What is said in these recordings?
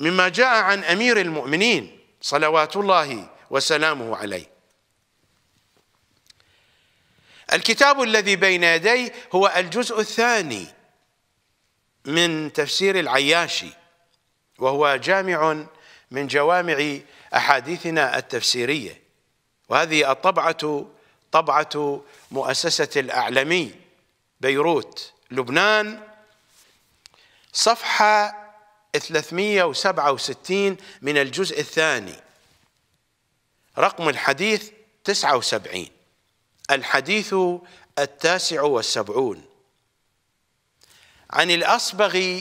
مما جاء عن أمير المؤمنين صلوات الله وسلامه عليه الكتاب الذي بين يدي هو الجزء الثاني من تفسير العياشي وهو جامع من جوامع أحاديثنا التفسيرية وهذه الطبعة طبعة مؤسسة الأعلمي بيروت لبنان صفحة 367 من الجزء الثاني رقم الحديث 79 الحديث التاسع والسبعون عن الأصبغ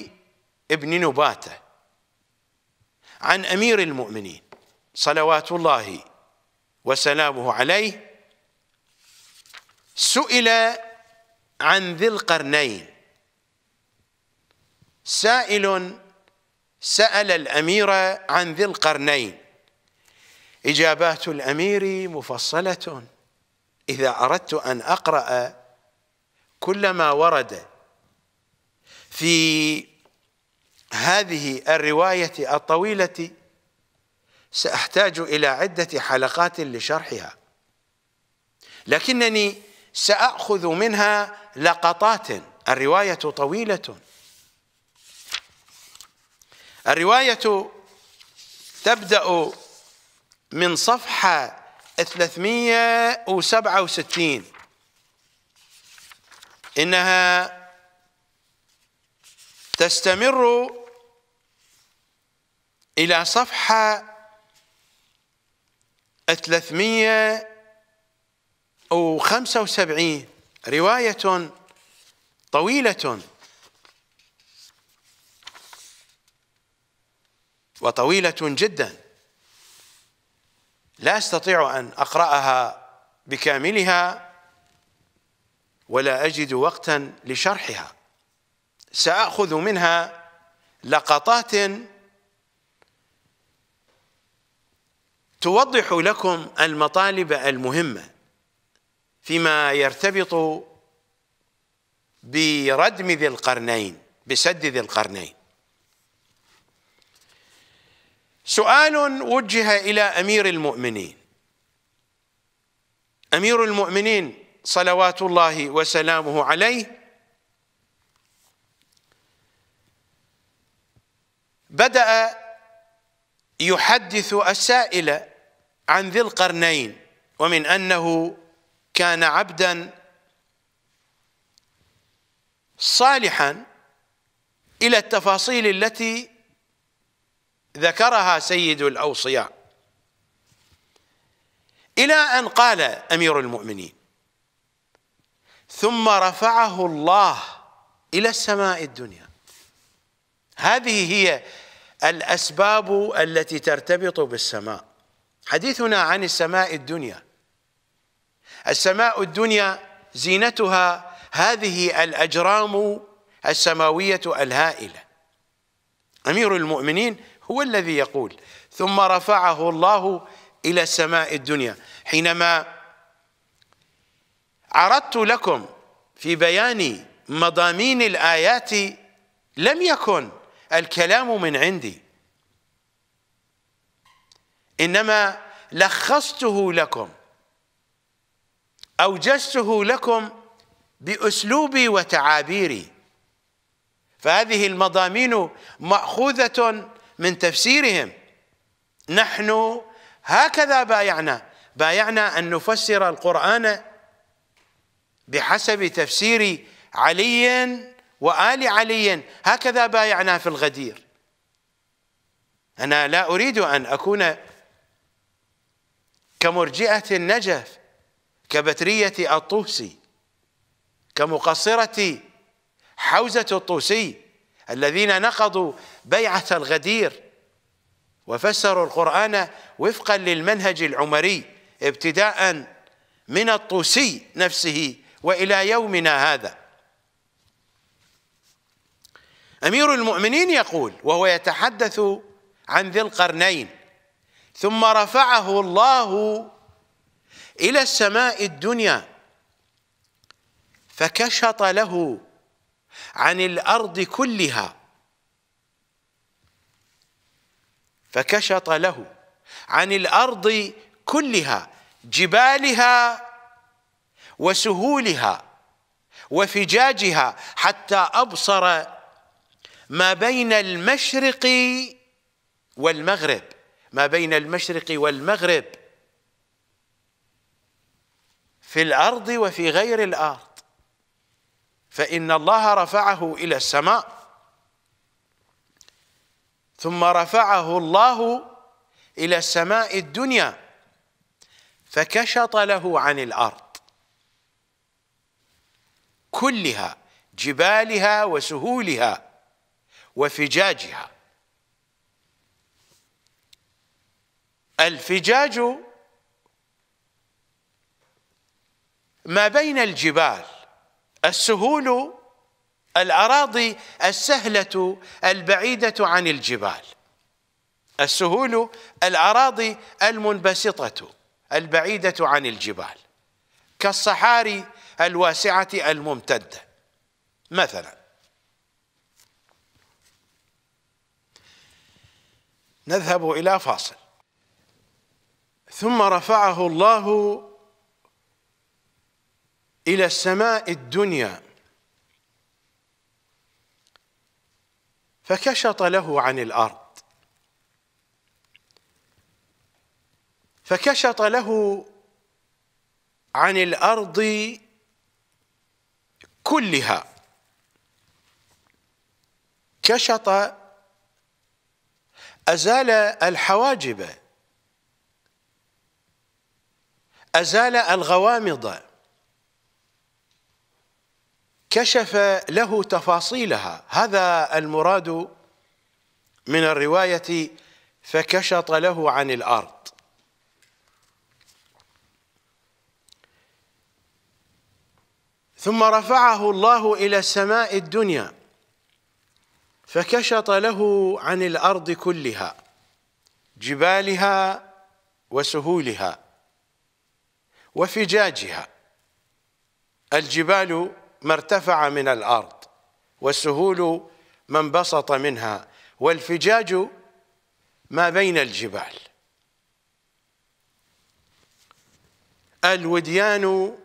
ابن نباتة عن أمير المؤمنين صلوات الله وسلامه عليه سئل عن ذي القرنين سائل سأل الأمير عن ذي القرنين إجابات الأمير مفصلة إذا أردت أن أقرأ كل ما ورد في هذه الرواية الطويلة سأحتاج إلى عدة حلقات لشرحها لكنني سأخذ منها لقطات الرواية طويلة الرواية تبدأ من صفحة 367 إنها تستمر إلى صفحة 375 رواية طويلة وطويلة جدا لا أستطيع أن أقرأها بكاملها ولا أجد وقتا لشرحها سأخذ منها لقطات توضح لكم المطالب المهمة فيما يرتبط بردم ذي القرنين بسد ذي القرنين سؤال وجه الى امير المؤمنين امير المؤمنين صلوات الله وسلامه عليه بدا يحدث السائل عن ذي القرنين ومن انه كان عبدا صالحا الى التفاصيل التي ذكرها سيد الأوصياء إلى أن قال أمير المؤمنين ثم رفعه الله إلى السماء الدنيا هذه هي الأسباب التي ترتبط بالسماء حديثنا عن السماء الدنيا السماء الدنيا زينتها هذه الأجرام السماوية الهائلة أمير المؤمنين هو الذي يقول ثم رفعه الله إلى السماء الدنيا حينما عرضت لكم في بيان مضامين الآيات لم يكن الكلام من عندي إنما لخصته لكم أوجزته لكم بأسلوبي وتعابيري فهذه المضامين مأخوذة من تفسيرهم نحن هكذا بايعنا بايعنا أن نفسر القرآن بحسب تفسير علي وآل علي هكذا بايعنا في الغدير أنا لا أريد أن أكون كمرجئة النجف كبترية الطوسي كمقصرة حوزة الطوسي الذين نقضوا بيعة الغدير وفسروا القرآن وفقا للمنهج العمري ابتداء من الطوسي نفسه وإلى يومنا هذا أمير المؤمنين يقول وهو يتحدث عن ذي القرنين ثم رفعه الله إلى السماء الدنيا فكشط له عن الأرض كلها فكشط له عن الأرض كلها جبالها وسهولها وفجاجها حتى أبصر ما بين المشرق والمغرب ما بين المشرق والمغرب في الأرض وفي غير الأرض فإن الله رفعه إلى السماء ثم رفعه الله إلى السماء الدنيا فكشط له عن الأرض كلها جبالها وسهولها وفجاجها الفجاج ما بين الجبال السهول الأراضي السهلة البعيدة عن الجبال السهول الأراضي المنبسطة البعيدة عن الجبال كالصحاري الواسعة الممتدة مثلا نذهب إلى فاصل ثم رفعه الله إلى السماء الدنيا فكشط له عن الأرض فكشط له عن الأرض كلها كشط أزال الحواجب أزال الغوامض كشف له تفاصيلها هذا المراد من الرواية فكشط له عن الأرض ثم رفعه الله إلى السماء الدنيا فكشط له عن الأرض كلها جبالها وسهولها وفجاجها الجبال ما ارتفع من الأرض والسهول ما انبسط منها والفجاج ما بين الجبال الوديان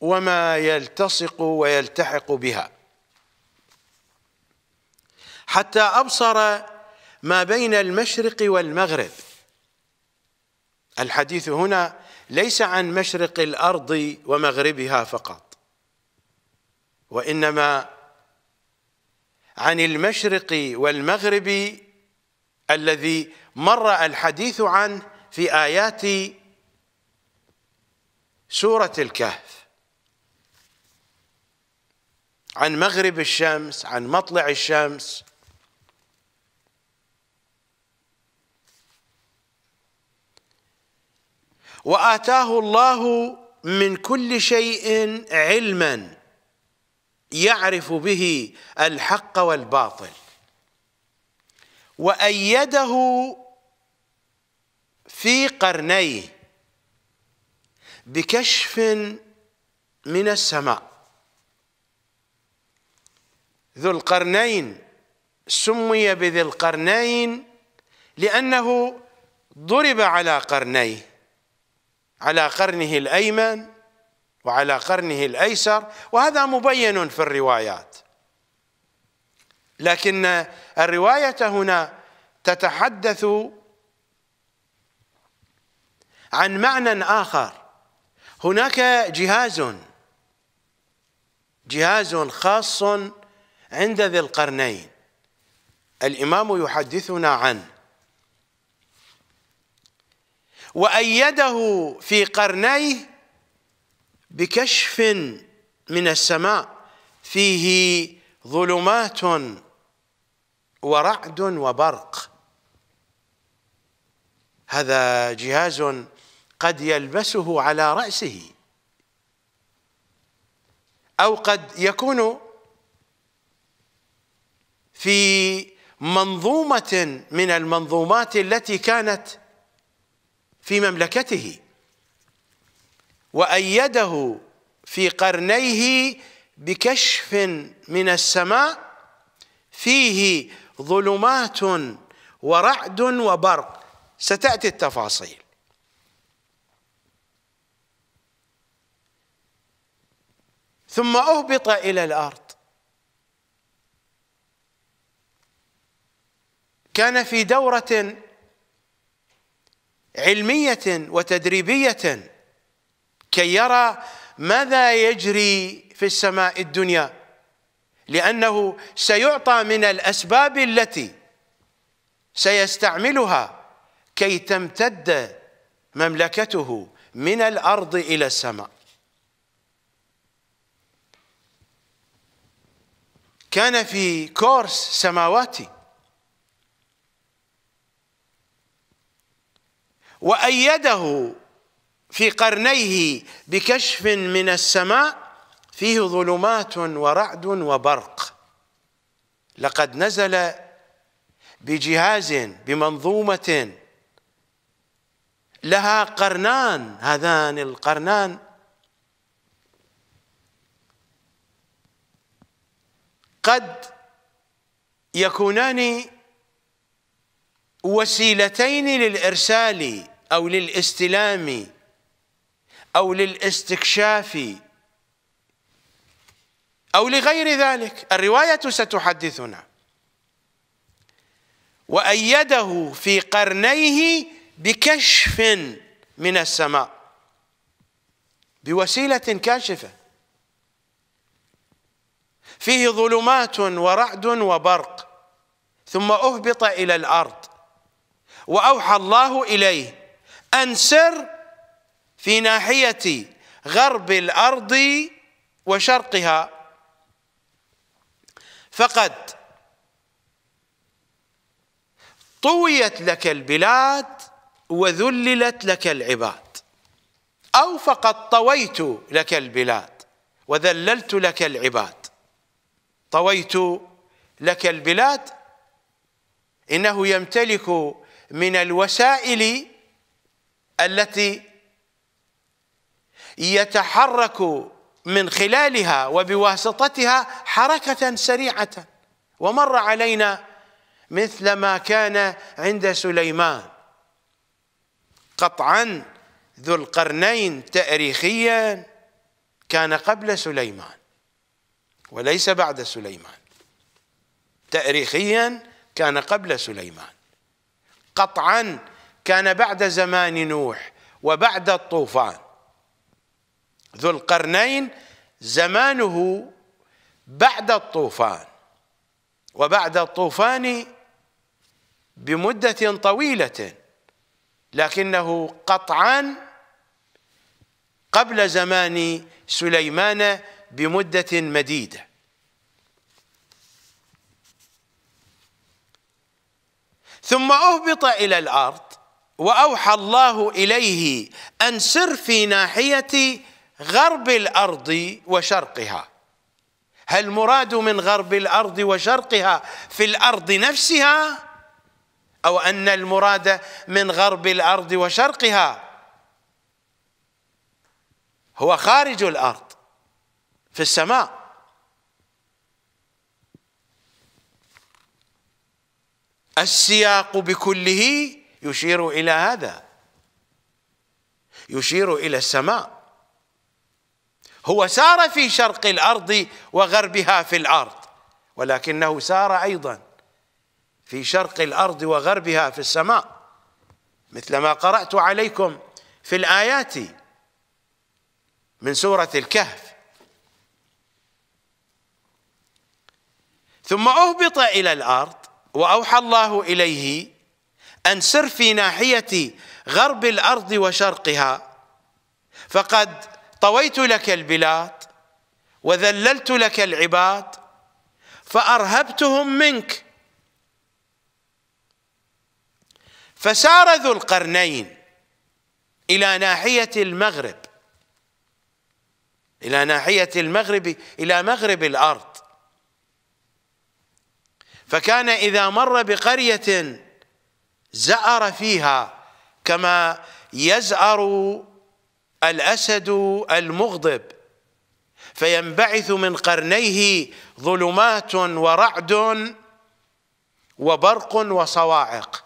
وما يلتصق ويلتحق بها حتى أبصر ما بين المشرق والمغرب الحديث هنا ليس عن مشرق الأرض ومغربها فقط وإنما عن المشرق والمغرب الذي مر الحديث عنه في آيات سورة الكهف عن مغرب الشمس عن مطلع الشمس وآتاه الله من كل شيء علما يعرف به الحق والباطل وأيده في قرنيه بكشف من السماء ذو القرنين سمي بذي القرنين لأنه ضرب على قرنيه على قرنه الأيمن وعلى قرنه الايسر وهذا مبين في الروايات لكن الروايه هنا تتحدث عن معنى اخر هناك جهاز جهاز خاص عند ذي القرنين الامام يحدثنا عنه وايده في قرنيه بكشف من السماء فيه ظلمات ورعد وبرق هذا جهاز قد يلبسه على رأسه أو قد يكون في منظومة من المنظومات التي كانت في مملكته وأيده في قرنيه بكشف من السماء فيه ظلمات ورعد وبرق ستأتي التفاصيل ثم أهبط إلى الأرض كان في دورة علمية وتدريبية كي يرى ماذا يجري في السماء الدنيا لأنه سيعطى من الأسباب التي سيستعملها كي تمتد مملكته من الأرض إلى السماء كان في كورس سماواتي وأيده في قرنيه بكشف من السماء فيه ظلمات ورعد وبرق لقد نزل بجهاز بمنظومة لها قرنان هذان القرنان قد يكونان وسيلتين للإرسال أو للاستلام أو للاستكشاف أو لغير ذلك الرواية ستحدثنا وأيده في قرنيه بكشف من السماء بوسيلة كاشفة فيه ظلمات ورعد وبرق ثم أهبط إلى الأرض وأوحى الله إليه أن سر في ناحية غرب الأرض وشرقها فقد طويت لك البلاد وذللت لك العباد أو فقد طويت لك البلاد وذللت لك العباد طويت لك البلاد إنه يمتلك من الوسائل التي يتحرك من خلالها وبواسطتها حركة سريعة ومر علينا مثل ما كان عند سليمان قطعا ذو القرنين تاريخيا كان قبل سليمان وليس بعد سليمان تاريخيا كان قبل سليمان قطعا كان بعد زمان نوح وبعد الطوفان ذو القرنين زمانه بعد الطوفان وبعد الطوفان بمدة طويلة لكنه قطعا قبل زمان سليمان بمدة مديدة ثم أهبط إلى الأرض وأوحى الله إليه أن سر في ناحية غرب الارض وشرقها هل مراد من غرب الارض وشرقها في الارض نفسها او ان المراد من غرب الارض وشرقها هو خارج الارض في السماء السياق بكله يشير الى هذا يشير الى السماء هو سار في شرق الارض وغربها في الارض ولكنه سار ايضا في شرق الارض وغربها في السماء مثل ما قرات عليكم في الايات من سوره الكهف ثم اهبط الى الارض واوحى الله اليه ان سر في ناحيه غرب الارض وشرقها فقد طويت لك البلاد وذللت لك العباد فارهبتهم منك فسار ذو القرنين الى ناحيه المغرب الى ناحيه المغرب الى مغرب الارض فكان اذا مر بقريه زأر فيها كما يزأر الأسد المغضب فينبعث من قرنيه ظلمات ورعد وبرق وصواعق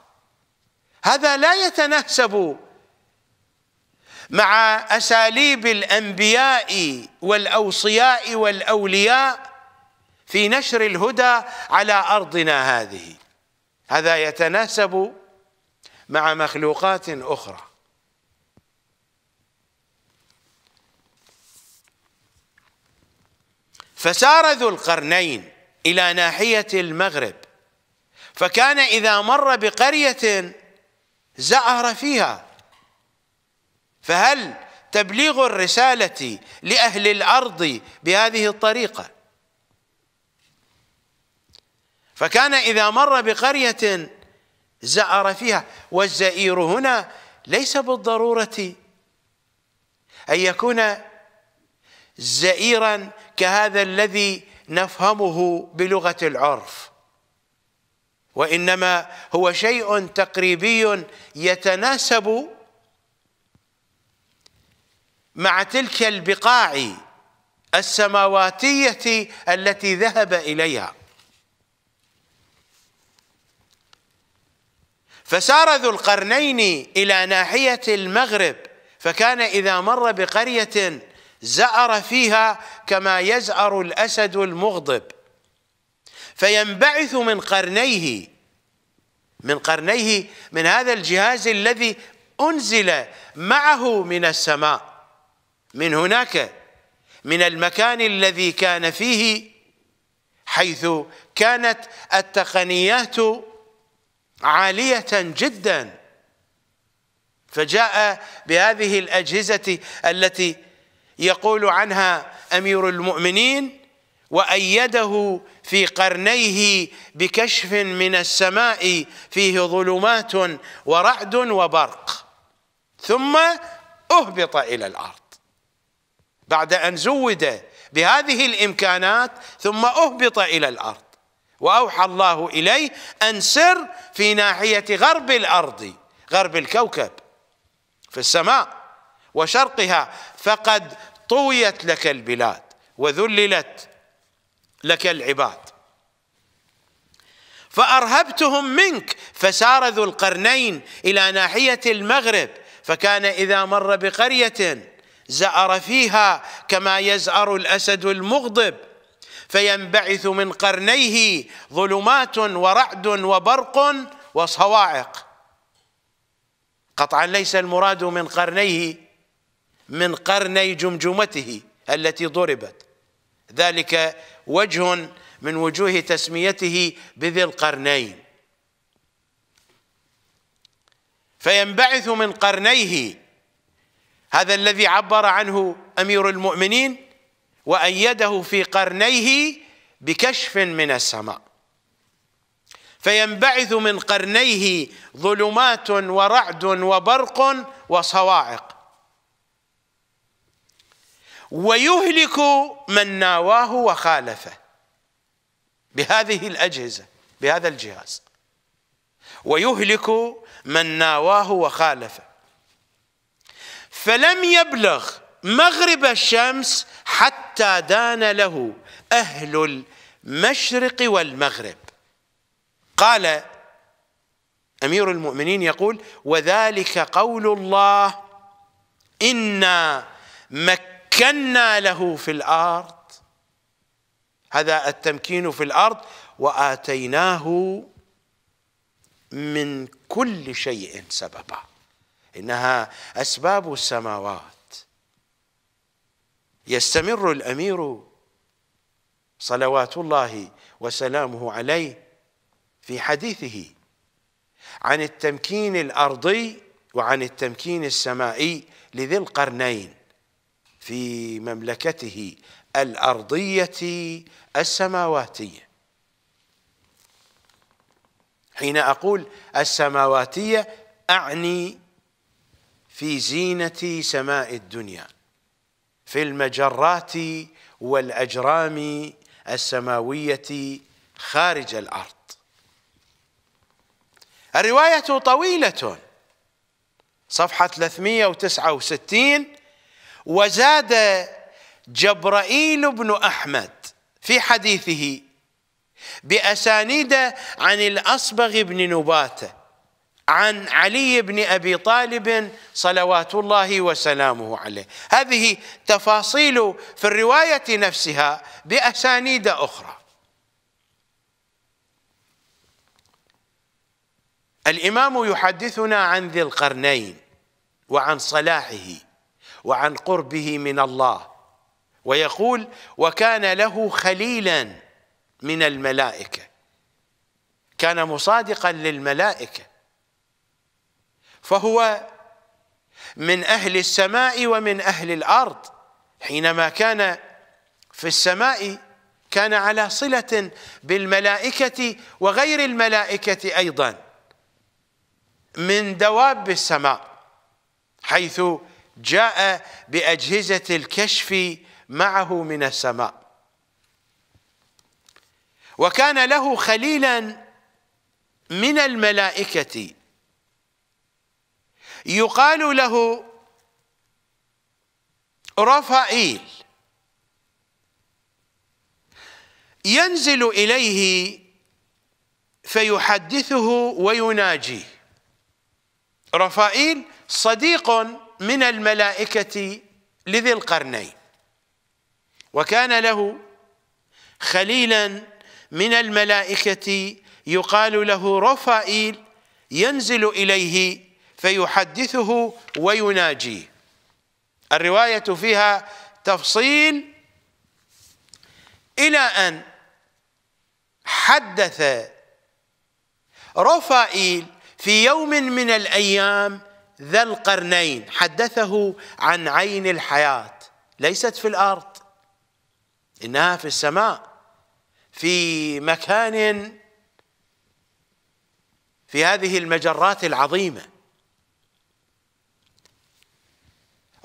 هذا لا يتناسب مع أساليب الأنبياء والأوصياء والأولياء في نشر الهدى على أرضنا هذه هذا يتناسب مع مخلوقات أخرى فسار ذو القرنين إلى ناحية المغرب فكان إذا مر بقرية زعر فيها فهل تبليغ الرسالة لأهل الأرض بهذه الطريقة فكان إذا مر بقرية زعر فيها والزئير هنا ليس بالضرورة أن يكون زئيرا كهذا الذي نفهمه بلغه العرف وانما هو شيء تقريبي يتناسب مع تلك البقاع السماواتيه التي ذهب اليها فسار ذو القرنين الى ناحيه المغرب فكان اذا مر بقريه زأر فيها كما يزأر الأسد المغضب فينبعث من قرنيه من قرنيه من هذا الجهاز الذي أنزل معه من السماء من هناك من المكان الذي كان فيه حيث كانت التقنيات عالية جدا فجاء بهذه الأجهزة التي يقول عنها امير المؤمنين وايده في قرنيه بكشف من السماء فيه ظلمات ورعد وبرق ثم اهبط الى الارض بعد ان زود بهذه الامكانات ثم اهبط الى الارض واوحى الله اليه ان سر في ناحيه غرب الارض غرب الكوكب في السماء وشرقها فقد طويت لك البلاد وذللت لك العباد فأرهبتهم منك فسار ذو القرنين إلى ناحية المغرب فكان إذا مر بقرية زأر فيها كما يزأر الأسد المغضب فينبعث من قرنيه ظلمات ورعد وبرق وصواعق قطعا ليس المراد من قرنيه من قرني جمجمته التي ضربت ذلك وجه من وجوه تسميته بذي القرنين فينبعث من قرنيه هذا الذي عبر عنه امير المؤمنين وايده في قرنيه بكشف من السماء فينبعث من قرنيه ظلمات ورعد وبرق وصواعق ويهلك من ناواه وخالفه بهذه الأجهزة بهذا الجهاز ويهلك من ناواه وخالفه فلم يبلغ مغرب الشمس حتى دان له أهل المشرق والمغرب قال أمير المؤمنين يقول وذلك قول الله إنا مك مكنا له في الارض هذا التمكين في الارض واتيناه من كل شيء سببا انها اسباب السماوات يستمر الامير صلوات الله وسلامه عليه في حديثه عن التمكين الارضي وعن التمكين السمائي لذي القرنين في مملكته الأرضية السماواتية حين أقول السماواتية أعني في زينة سماء الدنيا في المجرات والأجرام السماوية خارج الأرض الرواية طويلة صفحة 369 وزاد جبرائيل بن أحمد في حديثه بأسانيد عن الأصبغ بن نباتة عن علي بن أبي طالب صلوات الله وسلامه عليه هذه تفاصيل في الرواية نفسها بأسانيد أخرى الإمام يحدثنا عن ذي القرنين وعن صلاحه وعن قربه من الله ويقول وكان له خليلا من الملائكة كان مصادقا للملائكة فهو من أهل السماء ومن أهل الأرض حينما كان في السماء كان على صلة بالملائكة وغير الملائكة أيضا من دواب السماء حيث جاء باجهزه الكشف معه من السماء وكان له خليلا من الملائكه يقال له رفائيل ينزل اليه فيحدثه ويناجيه رفائيل صديق من الملائكة لذي القرنين وكان له خليلا من الملائكة يقال له رفائيل ينزل إليه فيحدثه ويناجيه الرواية فيها تفصيل إلى أن حدث رفائيل في يوم من الأيام ذا القرنين حدثه عن عين الحياة ليست في الأرض إنها في السماء في مكان في هذه المجرات العظيمة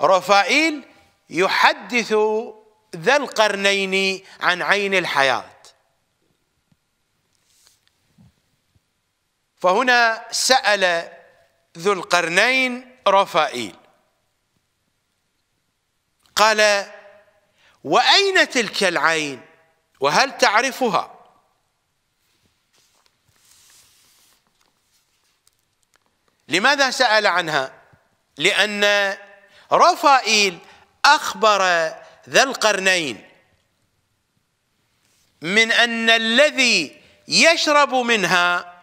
رفائيل يحدث ذا القرنين عن عين الحياة فهنا سأل ذو القرنين رفائيل قال واين تلك العين وهل تعرفها لماذا سال عنها لان رفائيل اخبر ذا القرنين من ان الذي يشرب منها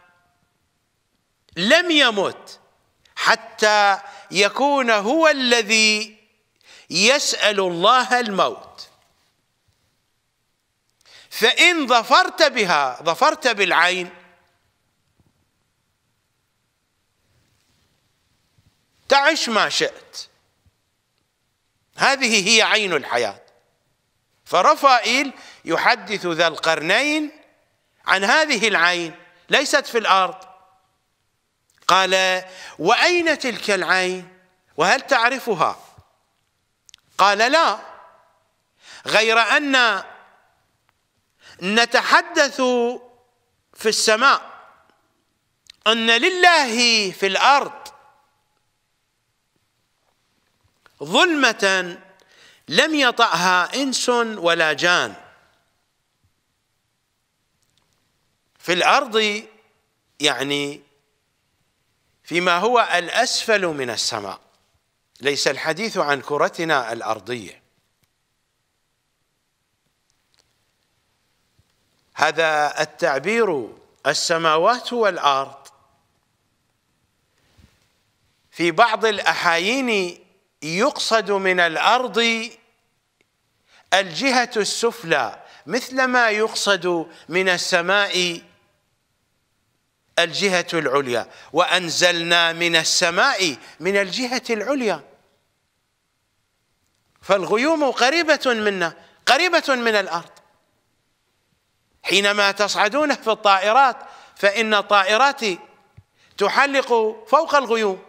لم يمت حتى يكون هو الذي يسأل الله الموت فإن ظفرت بها ظفرت بالعين تعش ما شئت هذه هي عين الحياة فرفائيل يحدث ذا القرنين عن هذه العين ليست في الأرض قال واين تلك العين وهل تعرفها قال لا غير ان نتحدث في السماء ان لله في الارض ظلمه لم يطأها انس ولا جان في الارض يعني فيما هو الأسفل من السماء ليس الحديث عن كرتنا الأرضية هذا التعبير السماوات والأرض في بعض الأحايين يقصد من الأرض الجهة السفلى مثلما يقصد من السماء الجهة العليا وأنزلنا من السماء من الجهة العليا فالغيوم قريبة منا قريبة من الأرض حينما تصعدون في الطائرات فإن الطائرات تحلق فوق الغيوم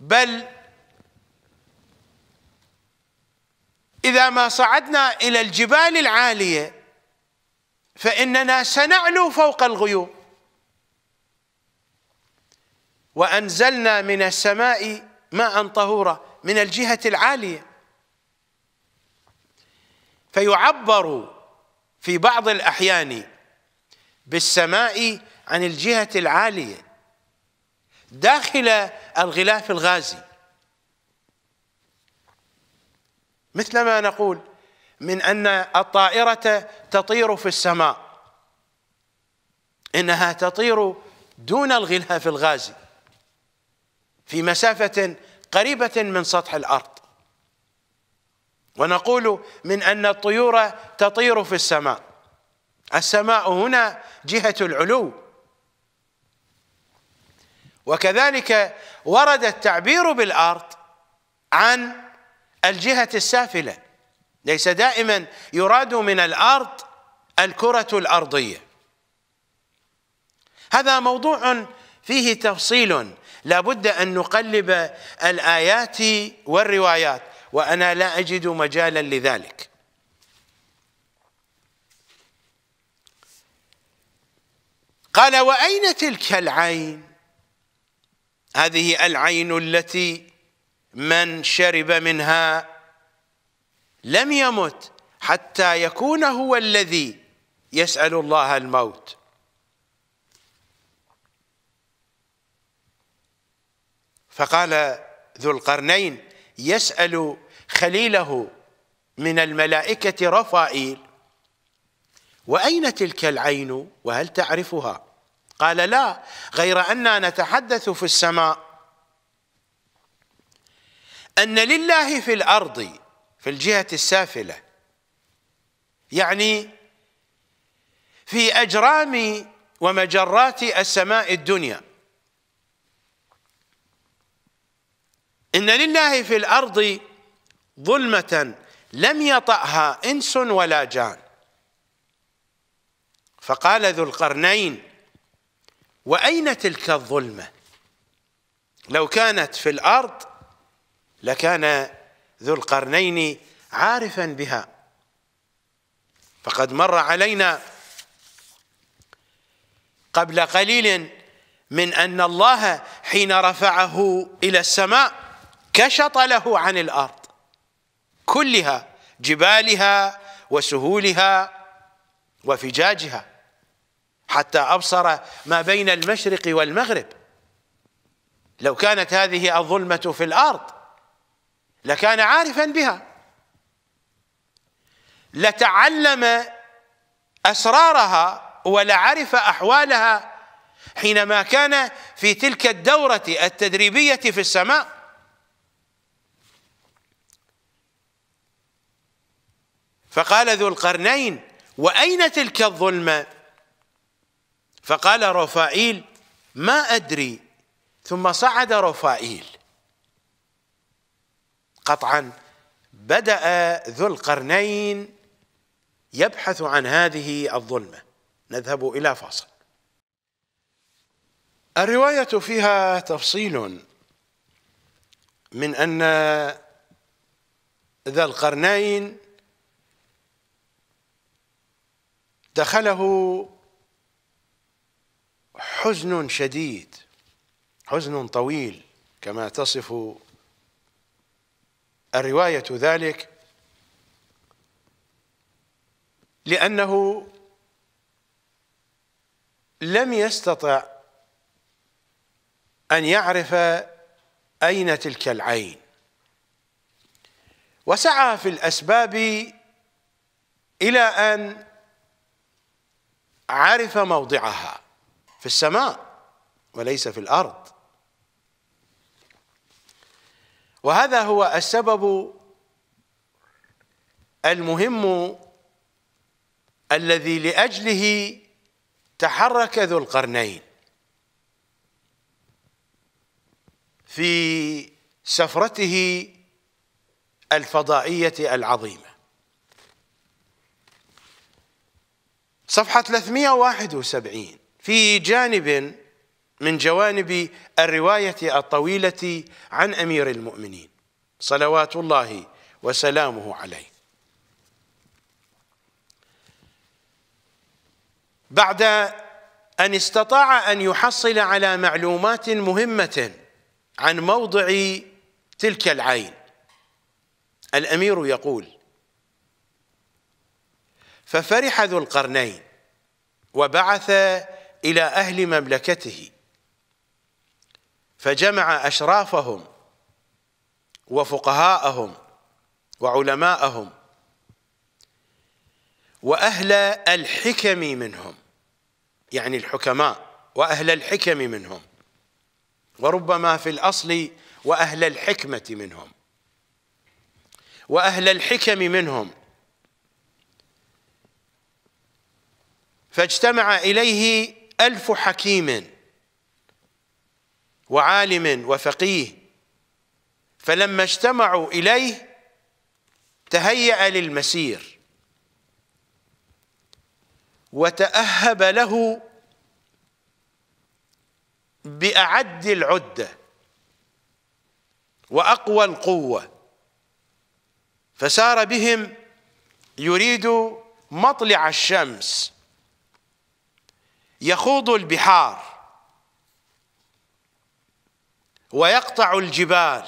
بل إذا ما صعدنا إلى الجبال العالية فاننا سنعلو فوق الغيوم وانزلنا من السماء ماء طهورا من الجهه العاليه فيعبر في بعض الاحيان بالسماء عن الجهه العاليه داخل الغلاف الغازي مثلما نقول من ان الطائره تطير في السماء انها تطير دون الغلاف الغازي في مسافه قريبه من سطح الارض ونقول من ان الطيور تطير في السماء السماء هنا جهه العلو وكذلك ورد التعبير بالارض عن الجهه السافله ليس دائما يراد من الارض الكره الارضيه هذا موضوع فيه تفصيل لا بد ان نقلب الايات والروايات وانا لا اجد مجالا لذلك قال واين تلك العين هذه العين التي من شرب منها لم يمت حتى يكون هو الذي يسأل الله الموت فقال ذو القرنين يسأل خليله من الملائكة رفائيل وأين تلك العين وهل تعرفها قال لا غير أننا نتحدث في السماء أن لله في الأرض في الجهة السافلة يعني في أجرام ومجرات السماء الدنيا إن لله في الأرض ظلمة لم يطأها إنس ولا جان فقال ذو القرنين وأين تلك الظلمة لو كانت في الأرض لكان ذو القرنين عارفا بها فقد مر علينا قبل قليل من أن الله حين رفعه إلى السماء كشط له عن الأرض كلها جبالها وسهولها وفجاجها حتى أبصر ما بين المشرق والمغرب لو كانت هذه الظلمة في الأرض لكان عارفا بها لتعلم اسرارها ولعرف احوالها حينما كان في تلك الدوره التدريبيه في السماء فقال ذو القرنين واين تلك الظلمه فقال رفائيل ما ادري ثم صعد رفائيل قطعا بدأ ذو القرنين يبحث عن هذه الظلمة نذهب إلى فاصل الرواية فيها تفصيل من أن ذا القرنين دخله حزن شديد حزن طويل كما تصف الرواية ذلك لأنه لم يستطع أن يعرف أين تلك العين وسعى في الأسباب إلى أن عرف موضعها في السماء وليس في الأرض وهذا هو السبب المهم الذي لاجله تحرك ذو القرنين في سفرته الفضائيه العظيمه صفحه 371 في جانب من جوانب الرواية الطويلة عن أمير المؤمنين صلوات الله وسلامه عليه بعد أن استطاع أن يحصل على معلومات مهمة عن موضع تلك العين الأمير يقول ففرح ذو القرنين وبعث إلى أهل مملكته فجمع أشرافهم وفقهاءهم وعلماءهم وأهل الحكم منهم يعني الحكماء وأهل الحكم منهم وربما في الأصل وأهل الحكمة منهم وأهل الحكم منهم فاجتمع إليه ألف حكيم وعالم وفقيه فلما اجتمعوا إليه تهيأ للمسير وتأهب له بأعد العدة وأقوى القوة فسار بهم يريد مطلع الشمس يخوض البحار ويقطع الجبال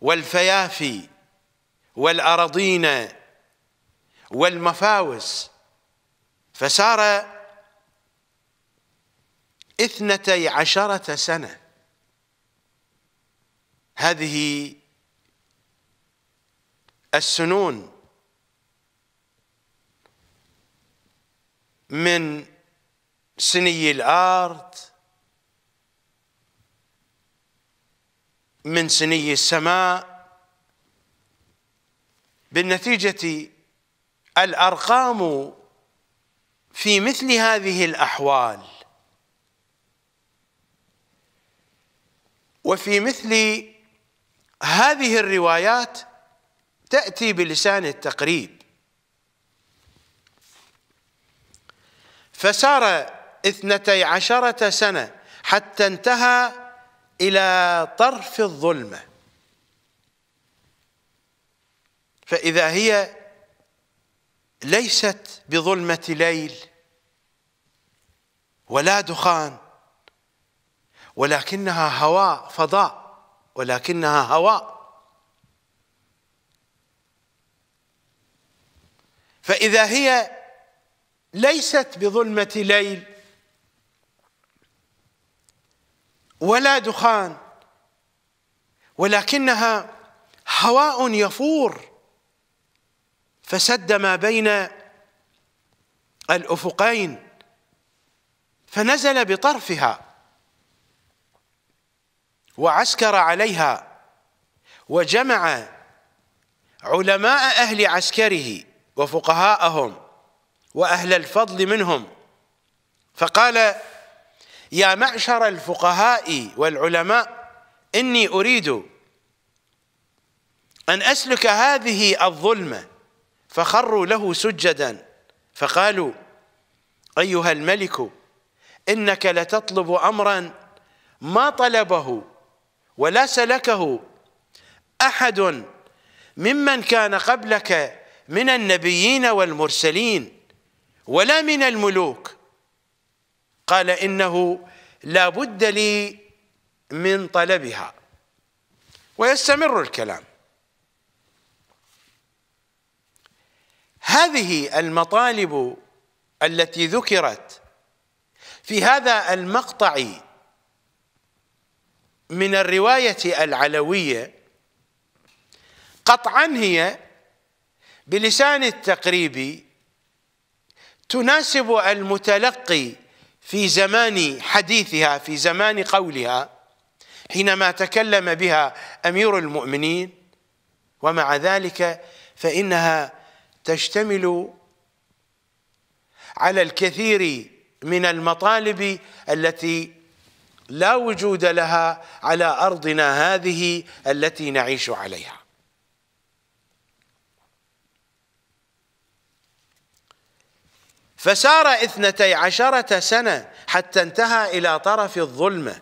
والفيافي والأراضين والمفاوز فسار اثنتي عشرة سنة هذه السنون من سني الارض من سني السماء بالنتيجة الأرقام في مثل هذه الأحوال وفي مثل هذه الروايات تأتي بلسان التقريب فسار اثنتي عشرة سنة حتى انتهى إلى طرف الظلمة فإذا هي ليست بظلمة ليل ولا دخان ولكنها هواء فضاء ولكنها هواء فإذا هي ليست بظلمة ليل ولا دخان ولكنها هواء يفور فسد ما بين الافقين فنزل بطرفها وعسكر عليها وجمع علماء اهل عسكره وفقهاءهم واهل الفضل منهم فقال يا معشر الفقهاء والعلماء إني أريد أن أسلك هذه الظلمة فخروا له سجدا فقالوا أيها الملك إنك لتطلب أمرا ما طلبه ولا سلكه أحد ممن كان قبلك من النبيين والمرسلين ولا من الملوك قال إنه لا بد لي من طلبها ويستمر الكلام هذه المطالب التي ذكرت في هذا المقطع من الرواية العلوية قطعا هي بلسان التقريب تناسب المتلقي في زمان حديثها في زمان قولها حينما تكلم بها امير المؤمنين ومع ذلك فانها تشتمل على الكثير من المطالب التي لا وجود لها على ارضنا هذه التي نعيش عليها فسار اثنتي عشرة سنة حتى انتهى إلى طرف الظلمة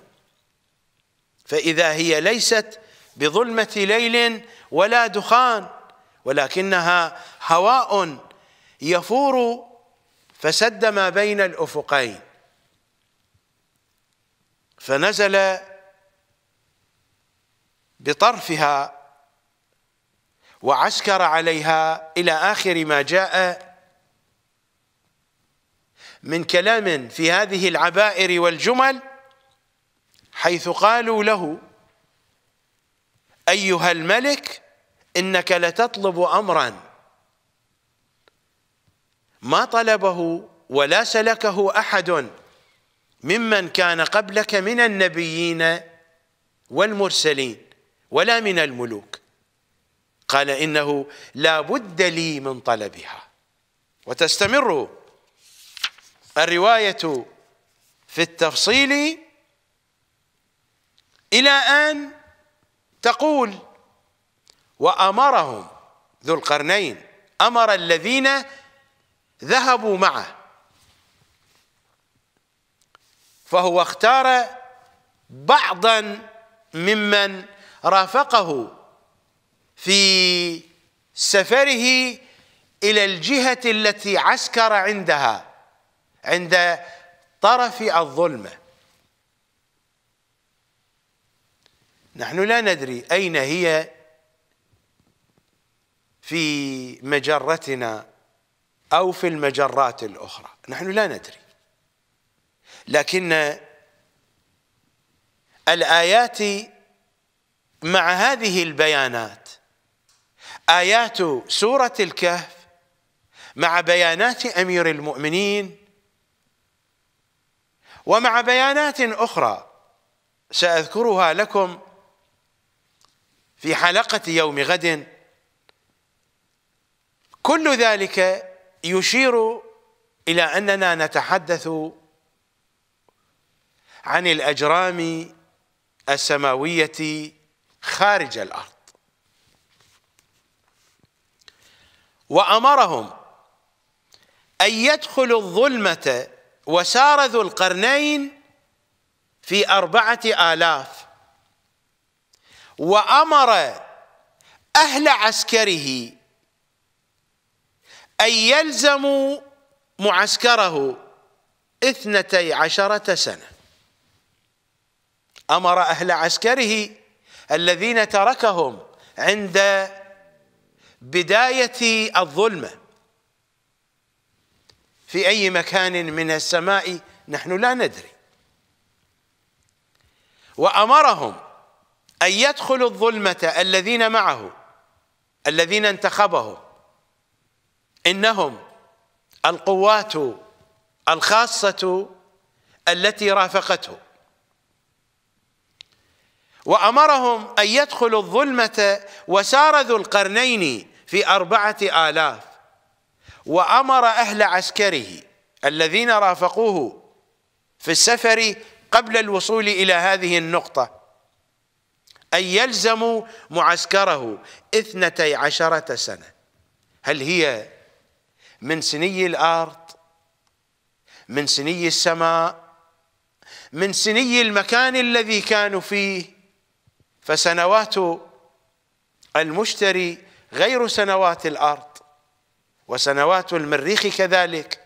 فإذا هي ليست بظلمة ليل ولا دخان ولكنها هواء يفور فسد ما بين الأفقين فنزل بطرفها وعسكر عليها إلى آخر ما جاء من كلام في هذه العبائر والجمل حيث قالوا له أيها الملك إنك لتطلب أمرا ما طلبه ولا سلكه أحد ممن كان قبلك من النبيين والمرسلين ولا من الملوك قال إنه لا بد لي من طلبها وتستمر الرواية في التفصيل إلى أن تقول وأمرهم ذو القرنين أمر الذين ذهبوا معه فهو اختار بعضا ممن رافقه في سفره إلى الجهة التي عسكر عندها عند طرف الظلمه نحن لا ندري اين هي في مجرتنا او في المجرات الاخرى نحن لا ندري لكن الايات مع هذه البيانات ايات سوره الكهف مع بيانات امير المؤمنين ومع بيانات أخرى سأذكرها لكم في حلقة يوم غد كل ذلك يشير إلى أننا نتحدث عن الأجرام السماوية خارج الأرض وأمرهم أن يدخلوا الظلمة وسار ذو القرنين في أربعة آلاف وأمر أهل عسكره أن يلزموا معسكره اثنتي عشرة سنة أمر أهل عسكره الذين تركهم عند بداية الظلمه في أي مكان من السماء نحن لا ندري وأمرهم أن يدخلوا الظلمة الذين معه الذين انتخبهم إنهم القوات الخاصة التي رافقته وأمرهم أن يدخلوا الظلمة وسار ذو القرنين في أربعة آلاف وأمر أهل عسكره الذين رافقوه في السفر قبل الوصول إلى هذه النقطة أن يلزموا معسكره اثنتي عشرة سنة هل هي من سني الأرض من سني السماء من سني المكان الذي كانوا فيه فسنوات المشتري غير سنوات الأرض وسنوات المريخ كذلك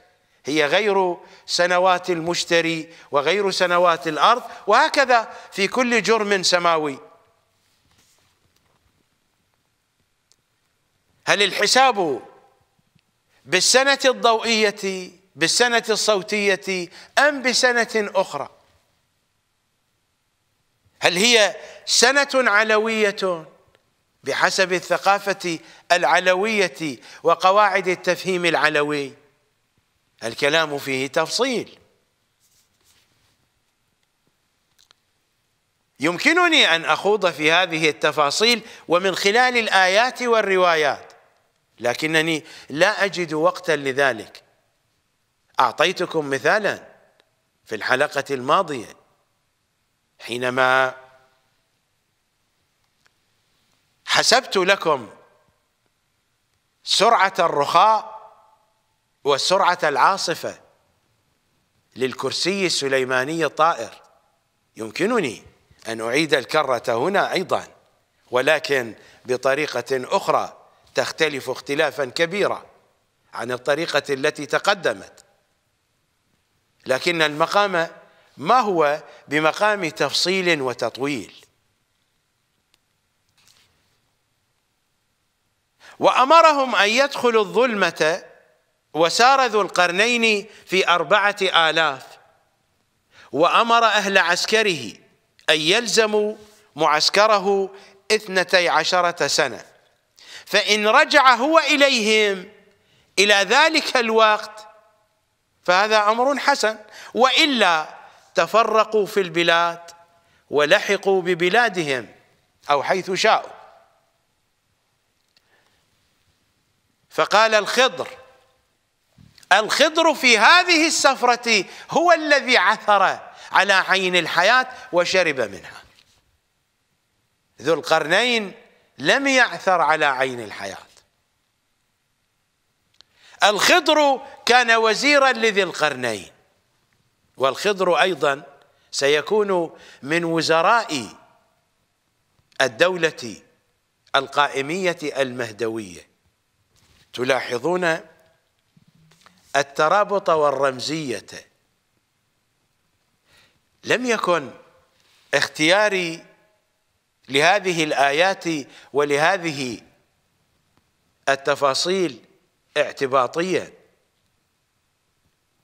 هي غير سنوات المشتري وغير سنوات الارض وهكذا في كل جرم سماوي هل الحساب بالسنه الضوئيه بالسنه الصوتيه ام بسنه اخرى هل هي سنه علويه بحسب الثقافة العلوية وقواعد التفهيم العلوي الكلام فيه تفصيل يمكنني أن أخوض في هذه التفاصيل ومن خلال الآيات والروايات لكنني لا أجد وقتا لذلك أعطيتكم مثالا في الحلقة الماضية حينما حسبت لكم سرعة الرخاء وسرعة العاصفة للكرسي السليماني الطائر يمكنني أن أعيد الكرة هنا أيضا ولكن بطريقة أخرى تختلف اختلافا كبيرا عن الطريقة التي تقدمت لكن المقام ما هو بمقام تفصيل وتطويل وأمرهم أن يدخلوا الظلمة وسار ذو القرنين في أربعة آلاف وأمر أهل عسكره أن يلزموا معسكره اثنتي عشرة سنة فإن رجع هو إليهم إلى ذلك الوقت فهذا أمر حسن وإلا تفرقوا في البلاد ولحقوا ببلادهم أو حيث شاءوا فقال الخضر الخضر في هذه السفرة هو الذي عثر على عين الحياة وشرب منها ذو القرنين لم يعثر على عين الحياة الخضر كان وزيرا لذي القرنين والخضر أيضا سيكون من وزراء الدولة القائمية المهدوية تلاحظون الترابط والرمزية لم يكن اختياري لهذه الآيات ولهذه التفاصيل اعتباطية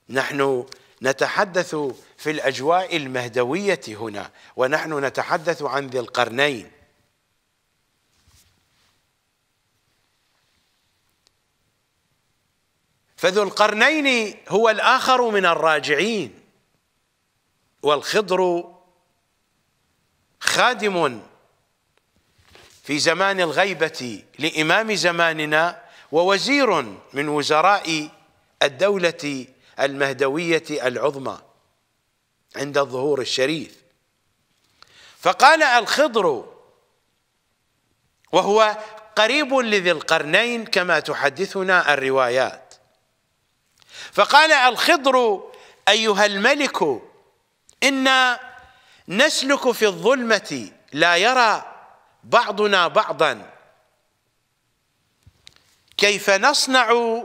نحن نتحدث في الأجواء المهدوية هنا ونحن نتحدث عن ذي القرنين فذو القرنين هو الآخر من الراجعين والخضر خادم في زمان الغيبة لإمام زماننا ووزير من وزراء الدولة المهدوية العظمى عند الظهور الشريف فقال الخضر وهو قريب لذي القرنين كما تحدثنا الروايات فقال الخضر أيها الملك إنا نسلك في الظلمة لا يرى بعضنا بعضا كيف نصنع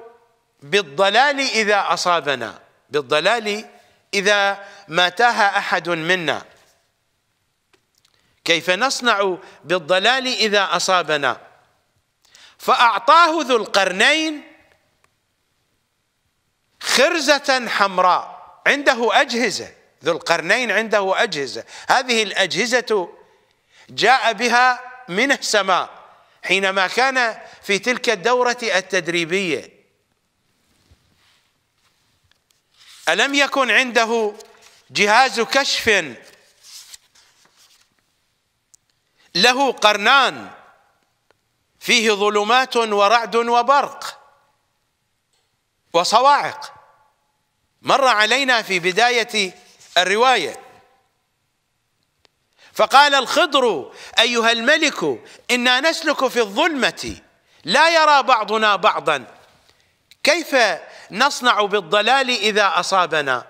بالضلال إذا أصابنا بالضلال إذا ما تاه أحد منا كيف نصنع بالضلال إذا أصابنا فأعطاه ذو القرنين خرزة حمراء عنده أجهزة ذو القرنين عنده أجهزة هذه الأجهزة جاء بها من السماء حينما كان في تلك الدورة التدريبية ألم يكن عنده جهاز كشف له قرنان فيه ظلمات ورعد وبرق وصواعق مر علينا في بداية الرواية فقال الخضر أيها الملك إنا نسلك في الظلمة لا يرى بعضنا بعضا كيف نصنع بالضلال إذا أصابنا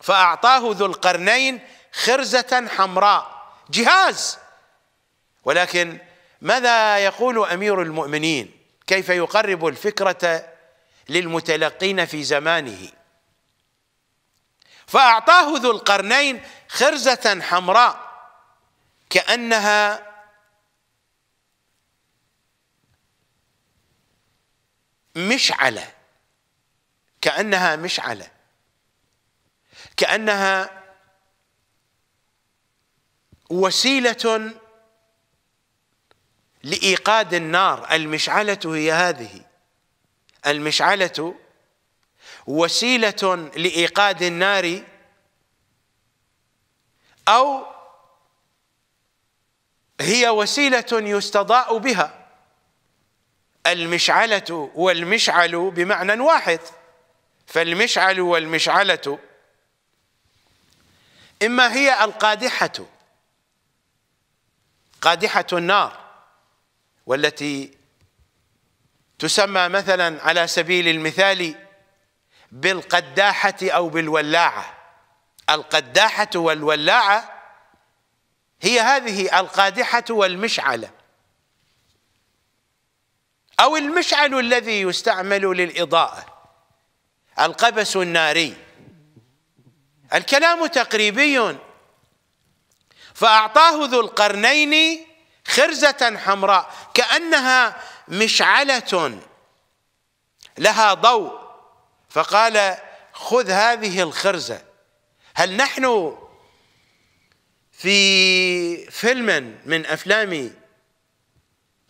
فأعطاه ذو القرنين خرزة حمراء جهاز ولكن ماذا يقول أمير المؤمنين كيف يقرب الفكرة للمتلقين في زمانه فأعطاه ذو القرنين خرزة حمراء كأنها مشعلة كأنها مشعلة كأنها وسيلة لإيقاد النار المشعلة هي هذه المشعلة وسيلة لإيقاد النار أو هي وسيلة يستضاء بها المشعلة والمشعل بمعنى واحد فالمشعل والمشعلة إما هي القادحة قادحة النار والتي تسمى مثلا على سبيل المثال بالقداحة أو بالولاعة القداحة والولاعة هي هذه القادحة والمشعلة أو المشعل الذي يستعمل للإضاءة القبس الناري الكلام تقريبي فأعطاه ذو القرنين خرزة حمراء كأنها مشعلة لها ضوء فقال خذ هذه الخرزة هل نحن في فيلم من أفلام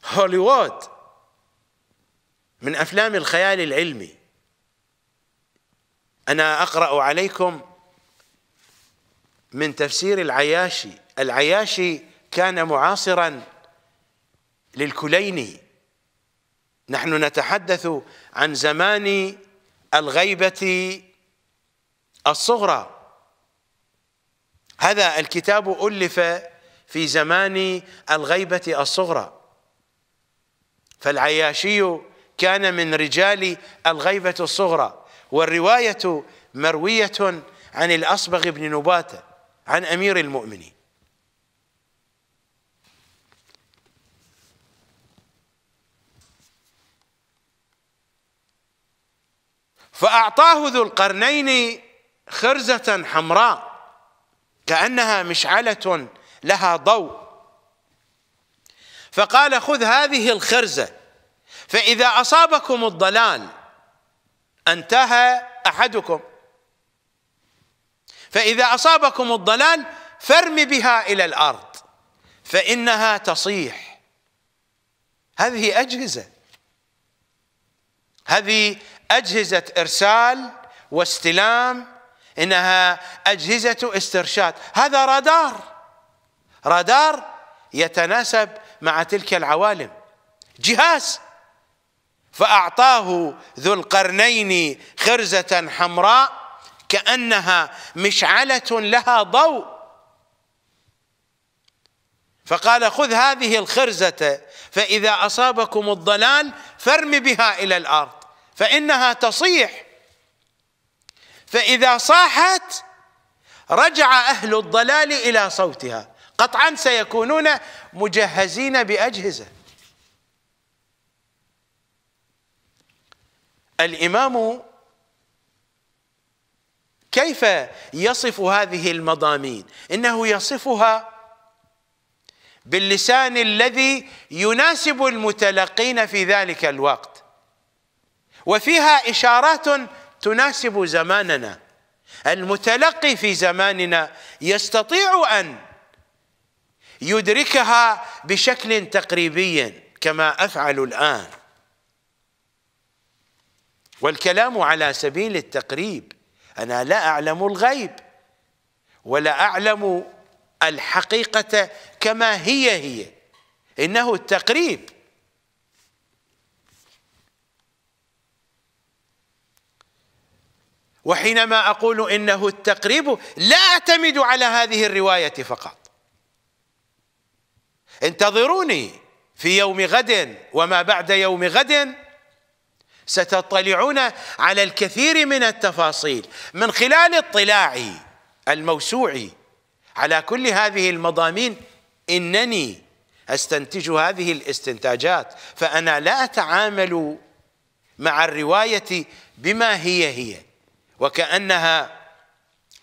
هوليوود من أفلام الخيال العلمي أنا أقرأ عليكم من تفسير العياشي العياشي كان معاصرا للكليني نحن نتحدث عن زمان الغيبة الصغرى هذا الكتاب ألف في زمان الغيبة الصغرى فالعياشي كان من رجال الغيبة الصغرى والرواية مروية عن الأصبغ بن نباتة عن أمير المؤمنين فأعطاه ذو القرنين خرزة حمراء كأنها مشعلة لها ضوء فقال خذ هذه الخرزة فإذا أصابكم الضلال انتهى أحدكم فإذا أصابكم الضلال فارم بها إلى الأرض فإنها تصيح هذه أجهزة هذه أجهزة إرسال واستلام إنها أجهزة استرشاد هذا رادار رادار يتناسب مع تلك العوالم جهاز فأعطاه ذو القرنين خرزة حمراء كأنها مشعلة لها ضوء فقال خذ هذه الخرزة فإذا أصابكم الضلال فارم بها إلى الأرض فإنها تصيح فإذا صاحت رجع أهل الضلال إلى صوتها قطعا سيكونون مجهزين بأجهزة الإمام كيف يصف هذه المضامين إنه يصفها باللسان الذي يناسب المتلقين في ذلك الوقت وفيها إشارات تناسب زماننا المتلقي في زماننا يستطيع أن يدركها بشكل تقريبي كما أفعل الآن والكلام على سبيل التقريب أنا لا أعلم الغيب ولا أعلم الحقيقة كما هي هي إنه التقريب وحينما أقول إنه التقريب لا أعتمد على هذه الرواية فقط انتظروني في يوم غد وما بعد يوم غد ستطلعون على الكثير من التفاصيل من خلال اطلاعي الموسوعي على كل هذه المضامين إنني أستنتج هذه الاستنتاجات فأنا لا أتعامل مع الرواية بما هي هي وكأنها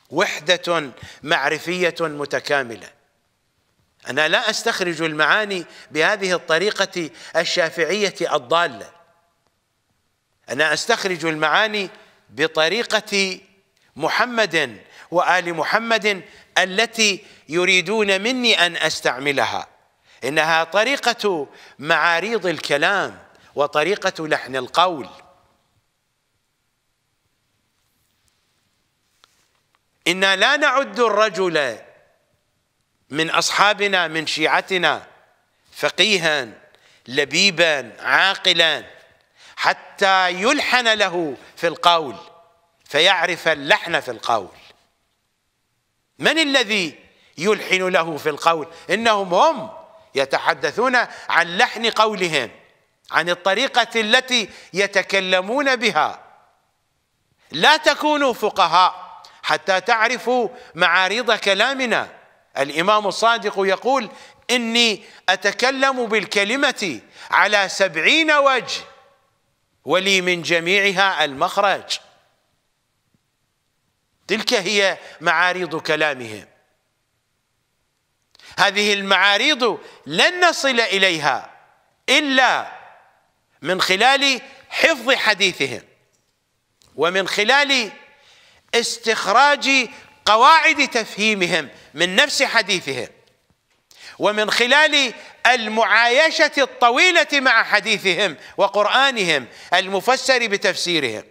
وحدة معرفية متكاملة أنا لا أستخرج المعاني بهذه الطريقة الشافعية الضالة أنا أستخرج المعاني بطريقة محمد وآل محمد التي يريدون مني أن أستعملها إنها طريقة معاريض الكلام وطريقة لحن القول إنا لا نعد الرجل من أصحابنا من شيعتنا فقيها لبيبا عاقلا حتى يلحن له في القول فيعرف اللحن في القول من الذي يلحن له في القول إنهم هم يتحدثون عن لحن قولهم عن الطريقة التي يتكلمون بها لا تكونوا فقهاء حتى تعرفوا معارض كلامنا الإمام الصادق يقول إني أتكلم بالكلمة على سبعين وجه ولي من جميعها المخرج تلك هي معارض كلامهم هذه المعارض لن نصل إليها إلا من خلال حفظ حديثهم ومن خلال استخراج قواعد تفهيمهم من نفس حديثهم ومن خلال المعايشه الطويله مع حديثهم وقرانهم المفسر بتفسيرهم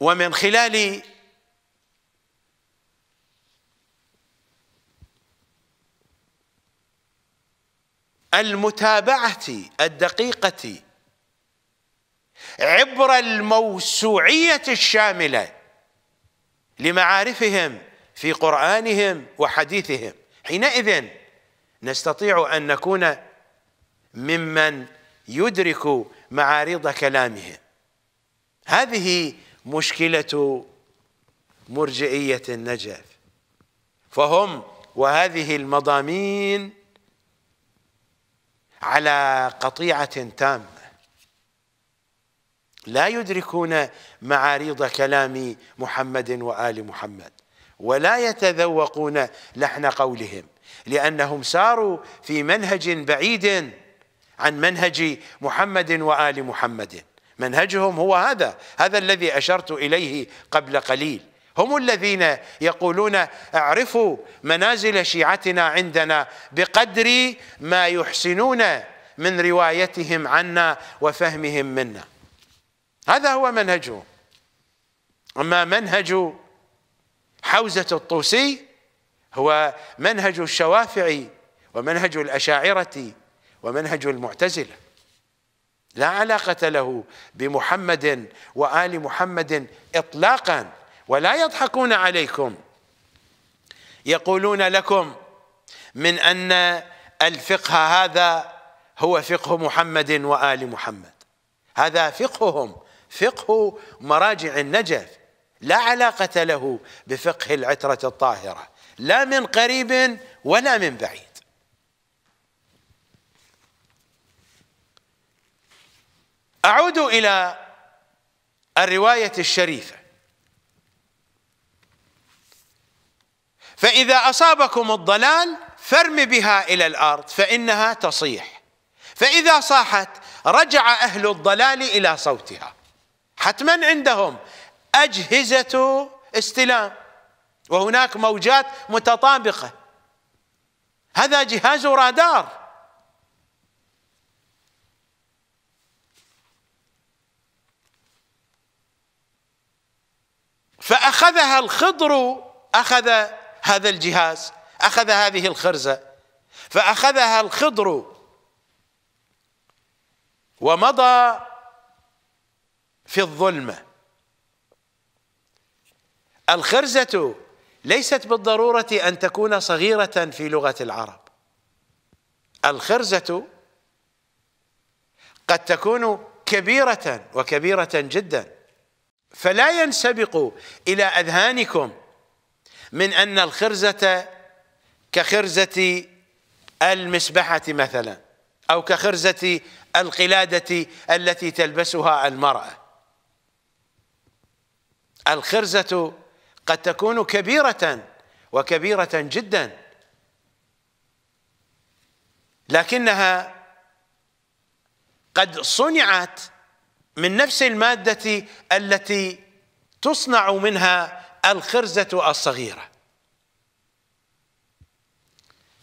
ومن خلال المتابعه الدقيقه عبر الموسوعيه الشامله لمعارفهم في قرانهم وحديثهم حينئذ نستطيع ان نكون ممن يدرك معارض كلامهم هذه مشكله مرجئيه النجف فهم وهذه المضامين على قطيعه تامه لا يدركون معاريض كلام محمد وآل محمد ولا يتذوقون لحن قولهم لأنهم ساروا في منهج بعيد عن منهج محمد وآل محمد منهجهم هو هذا هذا الذي أشرت إليه قبل قليل هم الذين يقولون اعرفوا منازل شيعتنا عندنا بقدر ما يحسنون من روايتهم عنا وفهمهم منا هذا هو منهجه أما منهج حوزة الطوسي هو منهج الشوافعي ومنهج الأشاعرة ومنهج المعتزلة لا علاقة له بمحمد وآل محمد إطلاقا ولا يضحكون عليكم يقولون لكم من أن الفقه هذا هو فقه محمد وآل محمد هذا فقههم فقه مراجع النجف لا علاقة له بفقه العترة الطاهرة لا من قريب ولا من بعيد أعود إلى الرواية الشريفة فإذا أصابكم الضلال فارم بها إلى الأرض فإنها تصيح فإذا صاحت رجع أهل الضلال إلى صوتها حتما عندهم أجهزة استلام وهناك موجات متطابقة هذا جهاز رادار فأخذها الخضر أخذ هذا الجهاز أخذ هذه الخرزة فأخذها الخضر ومضى في الظلمه الخرزه ليست بالضروره ان تكون صغيره في لغه العرب الخرزه قد تكون كبيره وكبيره جدا فلا ينسبق الى اذهانكم من ان الخرزه كخرزه المسبحه مثلا او كخرزه القلاده التي تلبسها المراه الخرزة قد تكون كبيرة وكبيرة جدا لكنها قد صنعت من نفس المادة التي تصنع منها الخرزة الصغيرة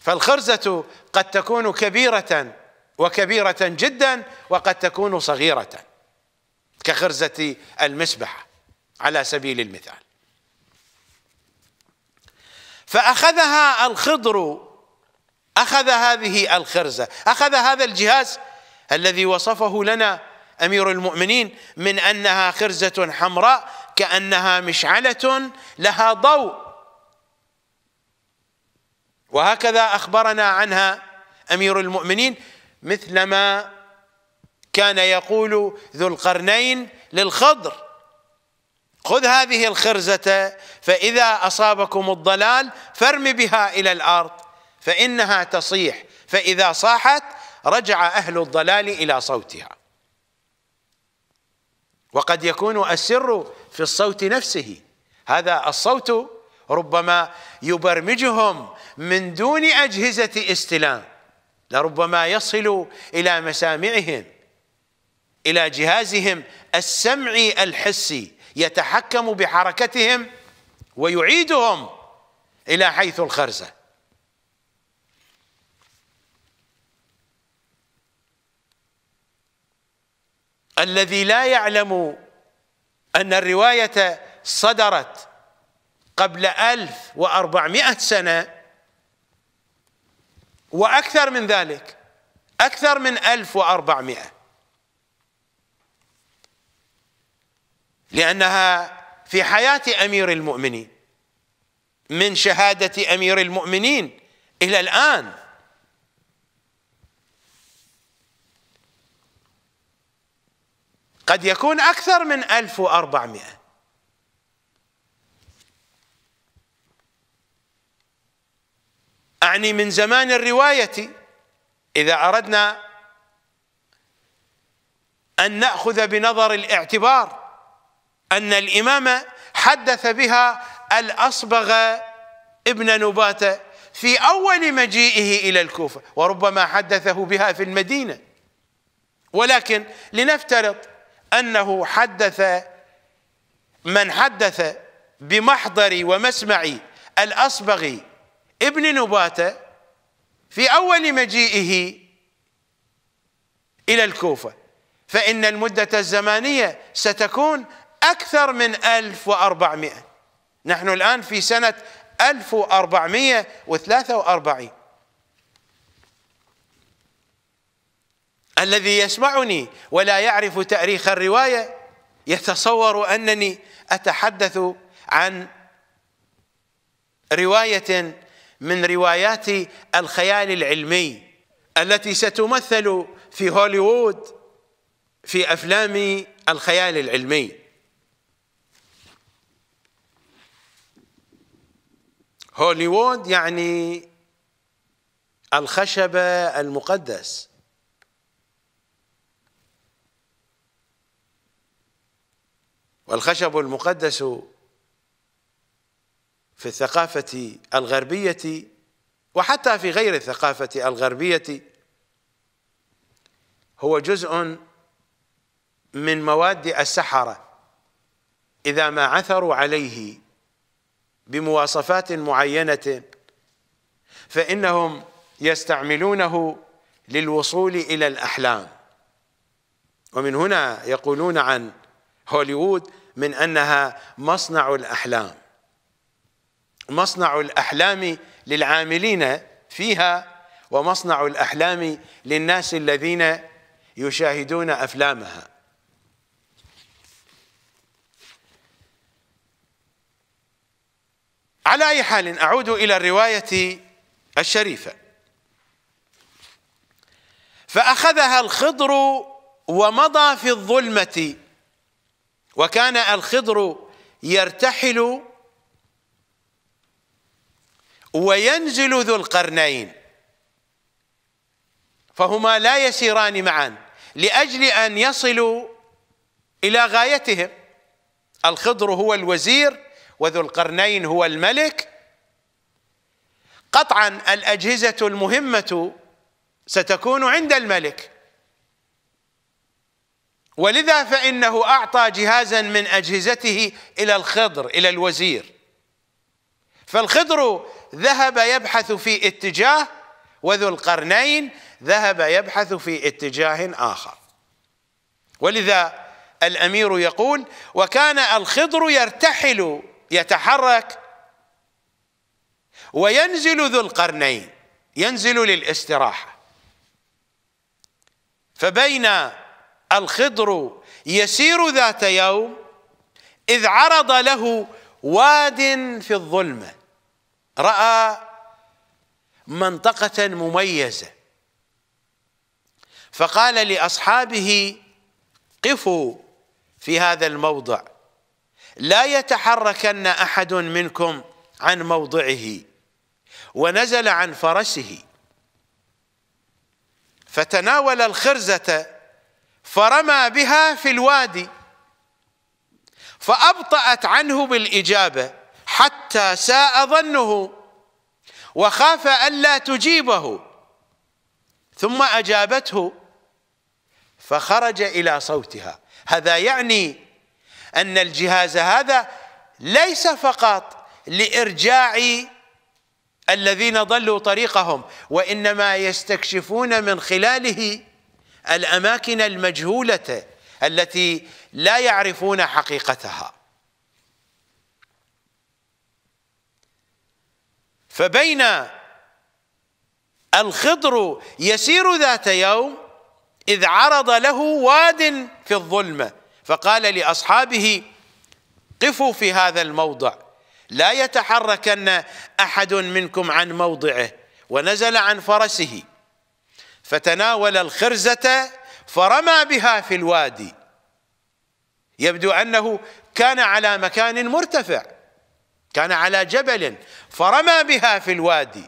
فالخرزة قد تكون كبيرة وكبيرة جدا وقد تكون صغيرة كخرزة المسبحة على سبيل المثال فأخذها الخضر أخذ هذه الخرزة أخذ هذا الجهاز الذي وصفه لنا أمير المؤمنين من أنها خرزة حمراء كأنها مشعلة لها ضوء وهكذا أخبرنا عنها أمير المؤمنين مثلما كان يقول ذو القرنين للخضر خذ هذه الخرزة فإذا أصابكم الضلال فارم بها إلى الأرض فإنها تصيح فإذا صاحت رجع أهل الضلال إلى صوتها وقد يكون السر في الصوت نفسه هذا الصوت ربما يبرمجهم من دون أجهزة استلام لربما يصل إلى مسامعهم إلى جهازهم السمعي الحسي يتحكم بحركتهم ويعيدهم إلى حيث الخرزة الذي لا يعلم أن الرواية صدرت قبل ألف وأربعمائة سنة وأكثر من ذلك أكثر من ألف وأربعمائة لأنها في حياة أمير المؤمنين من شهادة أمير المؤمنين إلى الآن قد يكون أكثر من 1400 أعني من زمان الرواية إذا أردنا أن نأخذ بنظر الاعتبار أن الإمام حدث بها الأصبغ ابن نباتة في أول مجيئه إلى الكوفة وربما حدثه بها في المدينة ولكن لنفترض أنه حدث من حدث بمحضر ومسمع الأصبغ ابن نباتة في أول مجيئه إلى الكوفة فإن المدة الزمانية ستكون أكثر من 1400 نحن الآن في سنة 1443 الذي يسمعني ولا يعرف تاريخ الروايه يتصور انني اتحدث عن روايه من روايات الخيال العلمي التي ستمثل في هوليوود في افلام الخيال العلمي هوليوود يعني الخشب المقدس والخشب المقدس في الثقافة الغربية وحتى في غير الثقافة الغربية هو جزء من مواد السحرة إذا ما عثروا عليه بمواصفات معينة فإنهم يستعملونه للوصول إلى الأحلام ومن هنا يقولون عن هوليوود من أنها مصنع الأحلام مصنع الأحلام للعاملين فيها ومصنع الأحلام للناس الذين يشاهدون أفلامها على أي حال أعود إلى الرواية الشريفة فأخذها الخضر ومضى في الظلمة وكان الخضر يرتحل وينزل ذو القرنين فهما لا يسيران معا لأجل أن يصلوا إلى غايتهم الخضر هو الوزير وذو القرنين هو الملك قطعا الأجهزة المهمة ستكون عند الملك ولذا فإنه أعطى جهازا من أجهزته إلى الخضر إلى الوزير فالخضر ذهب يبحث في اتجاه وذو القرنين ذهب يبحث في اتجاه آخر ولذا الأمير يقول وكان الخضر يرتحل يتحرك وينزل ذو القرنين ينزل للاستراحة فبين الخضر يسير ذات يوم إذ عرض له واد في الظلمة رأى منطقة مميزة فقال لأصحابه قفوا في هذا الموضع لا يتحركن أحد منكم عن موضعه ونزل عن فرسه فتناول الخرزة فرمى بها في الوادي فأبطأت عنه بالإجابة حتى ساء ظنه وخاف ألا تجيبه ثم أجابته فخرج إلى صوتها هذا يعني أن الجهاز هذا ليس فقط لإرجاع الذين ضلوا طريقهم وإنما يستكشفون من خلاله الأماكن المجهولة التي لا يعرفون حقيقتها فبين الخضر يسير ذات يوم إذ عرض له واد في الظلمه فقال لأصحابه قفوا في هذا الموضع لا يتحركن أحد منكم عن موضعه ونزل عن فرسه فتناول الخرزة فرمى بها في الوادي يبدو أنه كان على مكان مرتفع كان على جبل فرمى بها في الوادي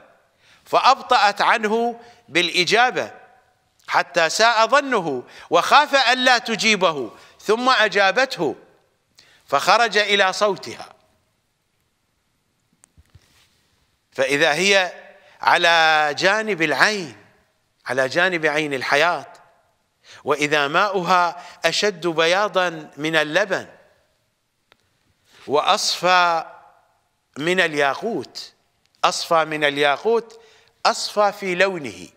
فأبطأت عنه بالإجابة حتى ساء ظنه وخاف ألا تجيبه ثم أجابته فخرج إلى صوتها فإذا هي على جانب العين على جانب عين الحياة وإذا ماؤها أشد بياضا من اللبن وأصفى من الياقوت أصفى من الياقوت أصفى في لونه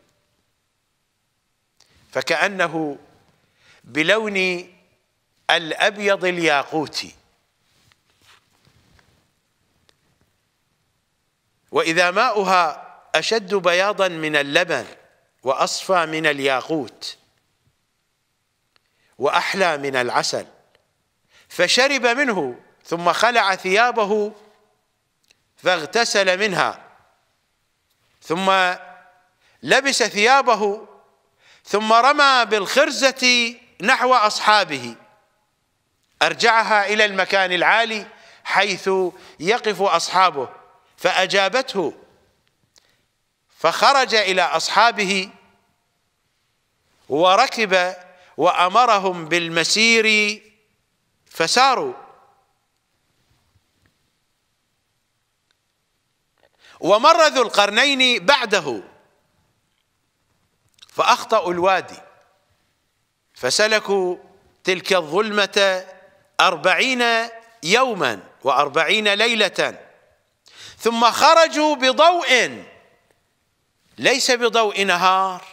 فكأنه بلون الأبيض الياقوتي وإذا ماؤها أشد بياضا من اللبن وأصفى من الياقوت وأحلى من العسل فشرب منه ثم خلع ثيابه فاغتسل منها ثم لبس ثيابه ثم رمى بالخرزة نحو أصحابه ارجعها الى المكان العالي حيث يقف اصحابه فاجابته فخرج الى اصحابه وركب وامرهم بالمسير فساروا ومر ذو القرنين بعده فاخطاوا الوادي فسلكوا تلك الظلمه أربعين يوما وأربعين ليلة ثم خرجوا بضوء ليس بضوء نهار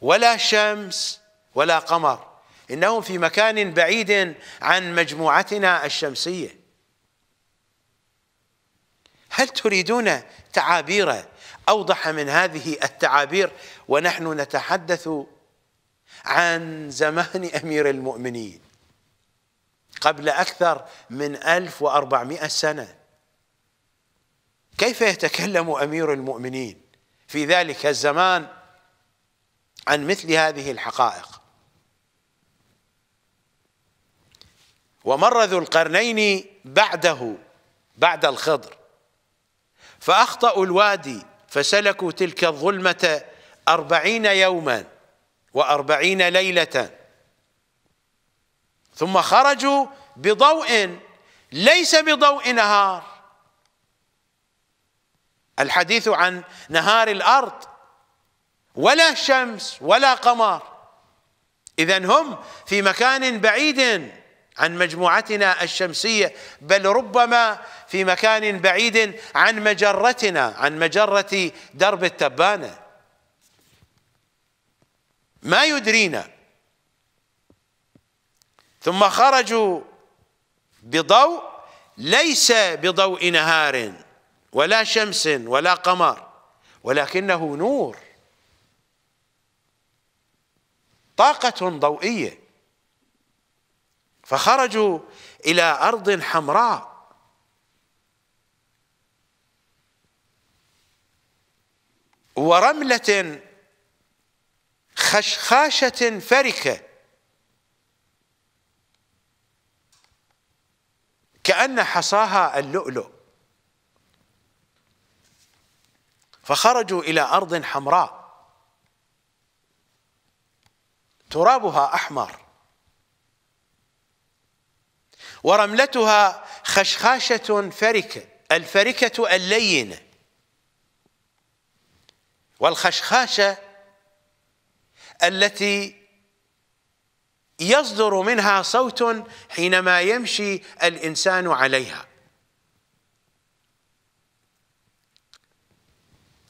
ولا شمس ولا قمر إنهم في مكان بعيد عن مجموعتنا الشمسية هل تريدون تعابير أوضح من هذه التعابير ونحن نتحدث عن زمان أمير المؤمنين قبل أكثر من 1400 سنة كيف يتكلم أمير المؤمنين في ذلك الزمان عن مثل هذه الحقائق ومر ذو القرنين بعده بعد الخضر فأخطأوا الوادي فسلكوا تلك الظلمة أربعين يوما وأربعين ليلة ثم خرجوا بضوء ليس بضوء نهار الحديث عن نهار الارض ولا شمس ولا قمر اذا هم في مكان بعيد عن مجموعتنا الشمسيه بل ربما في مكان بعيد عن مجرتنا عن مجره درب التبانه ما يدرينا ثم خرجوا بضوء ليس بضوء نهار ولا شمس ولا قمر ولكنه نور طاقة ضوئية فخرجوا إلى أرض حمراء ورملة خشخاشة فركة كأن حصاها اللؤلؤ فخرجوا إلى أرض حمراء ترابها أحمر ورملتها خشخاشة فركة الفركة اللينة والخشخاشة التي يصدر منها صوت حينما يمشي الإنسان عليها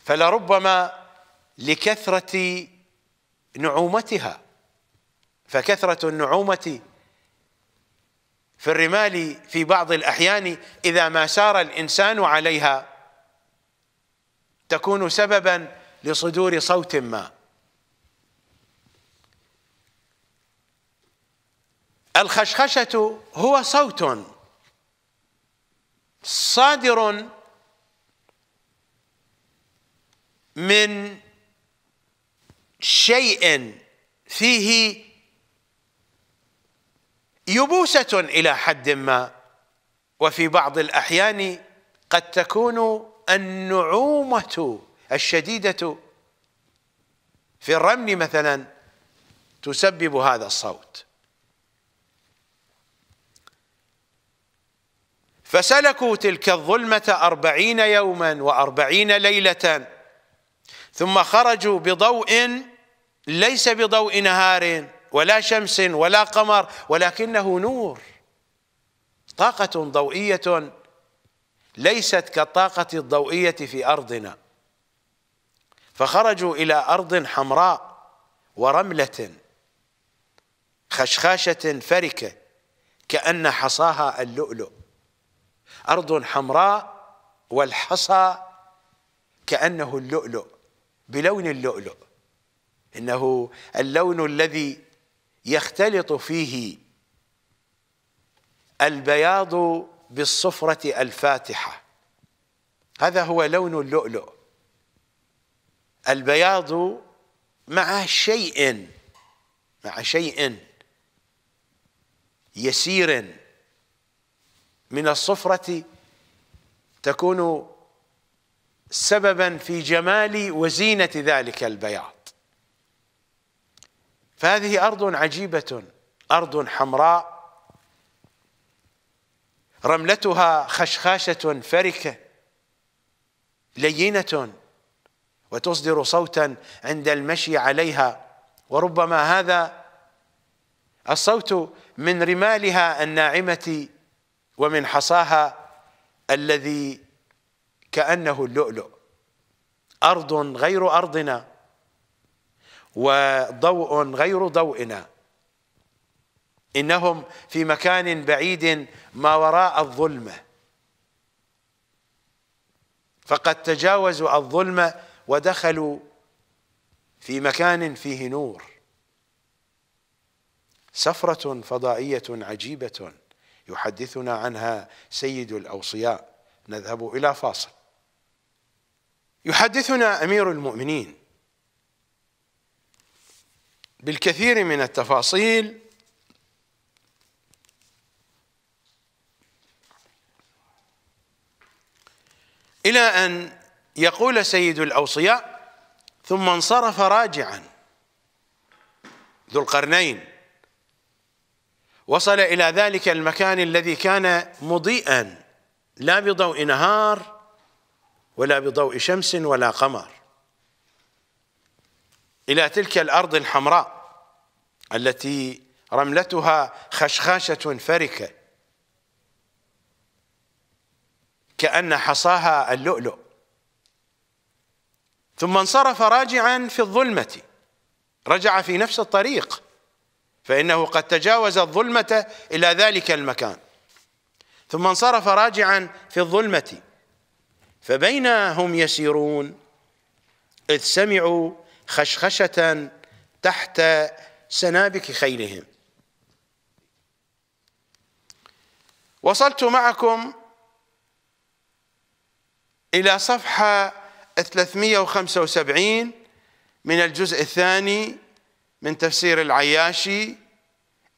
فلربما لكثرة نعومتها فكثرة النعومة في الرمال في بعض الأحيان إذا ما سار الإنسان عليها تكون سببا لصدور صوت ما الخشخشة هو صوت صادر من شيء فيه يبوسة إلى حد ما وفي بعض الأحيان قد تكون النعومة الشديدة في الرمل مثلا تسبب هذا الصوت فسلكوا تلك الظلمة أربعين يوما وأربعين ليلة ثم خرجوا بضوء ليس بضوء نهار ولا شمس ولا قمر ولكنه نور طاقة ضوئية ليست كالطاقة الضوئية في أرضنا فخرجوا إلى أرض حمراء ورملة خشخاشة فركة كأن حصاها اللؤلؤ أرض حمراء والحصى كأنه اللؤلؤ بلون اللؤلؤ إنه اللون الذي يختلط فيه البياض بالصفرة الفاتحة هذا هو لون اللؤلؤ البياض مع شيء مع شيء يسير من الصفرة تكون سببا في جمال وزينة ذلك البياض فهذه أرض عجيبة أرض حمراء رملتها خشخاشة فركة لينة وتصدر صوتا عند المشي عليها وربما هذا الصوت من رمالها الناعمة ومن حصاها الذي كأنه اللؤلؤ أرض غير أرضنا وضوء غير ضوئنا إنهم في مكان بعيد ما وراء الظلمة فقد تجاوزوا الظلمة ودخلوا في مكان فيه نور سفرة فضائية عجيبة يحدثنا عنها سيد الأوصياء نذهب إلى فاصل يحدثنا أمير المؤمنين بالكثير من التفاصيل إلى أن يقول سيد الأوصياء ثم انصرف راجعا ذو القرنين وصل إلى ذلك المكان الذي كان مضيئا لا بضوء نهار ولا بضوء شمس ولا قمر إلى تلك الأرض الحمراء التي رملتها خشخاشة فركة كأن حصاها اللؤلؤ ثم انصرف راجعا في الظلمة رجع في نفس الطريق فإنه قد تجاوز الظلمة إلى ذلك المكان ثم انصرف راجعا في الظلمة فبينا هم يسيرون إذ سمعوا خشخشة تحت سنابك خيلهم وصلت معكم إلى صفحة 375 من الجزء الثاني من تفسير العياشي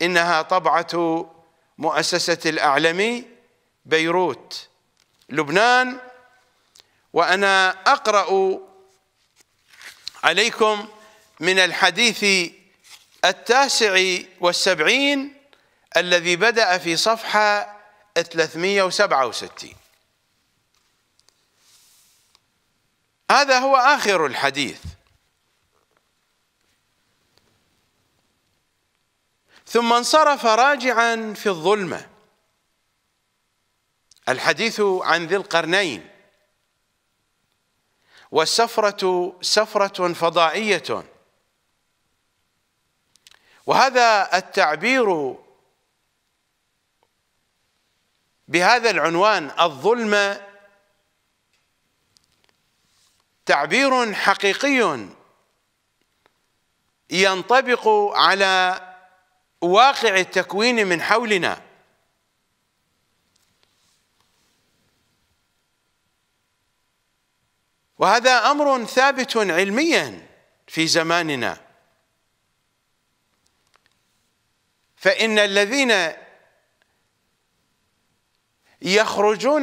إنها طبعة مؤسسة الأعلمي بيروت لبنان وأنا أقرأ عليكم من الحديث التاسع والسبعين الذي بدأ في صفحة 367 هذا هو آخر الحديث ثم انصرف راجعا في الظلمة الحديث عن ذي القرنين والسفرة سفرة فضائية وهذا التعبير بهذا العنوان الظلمة تعبير حقيقي ينطبق على واقع التكوين من حولنا وهذا امر ثابت علميا في زماننا فان الذين يخرجون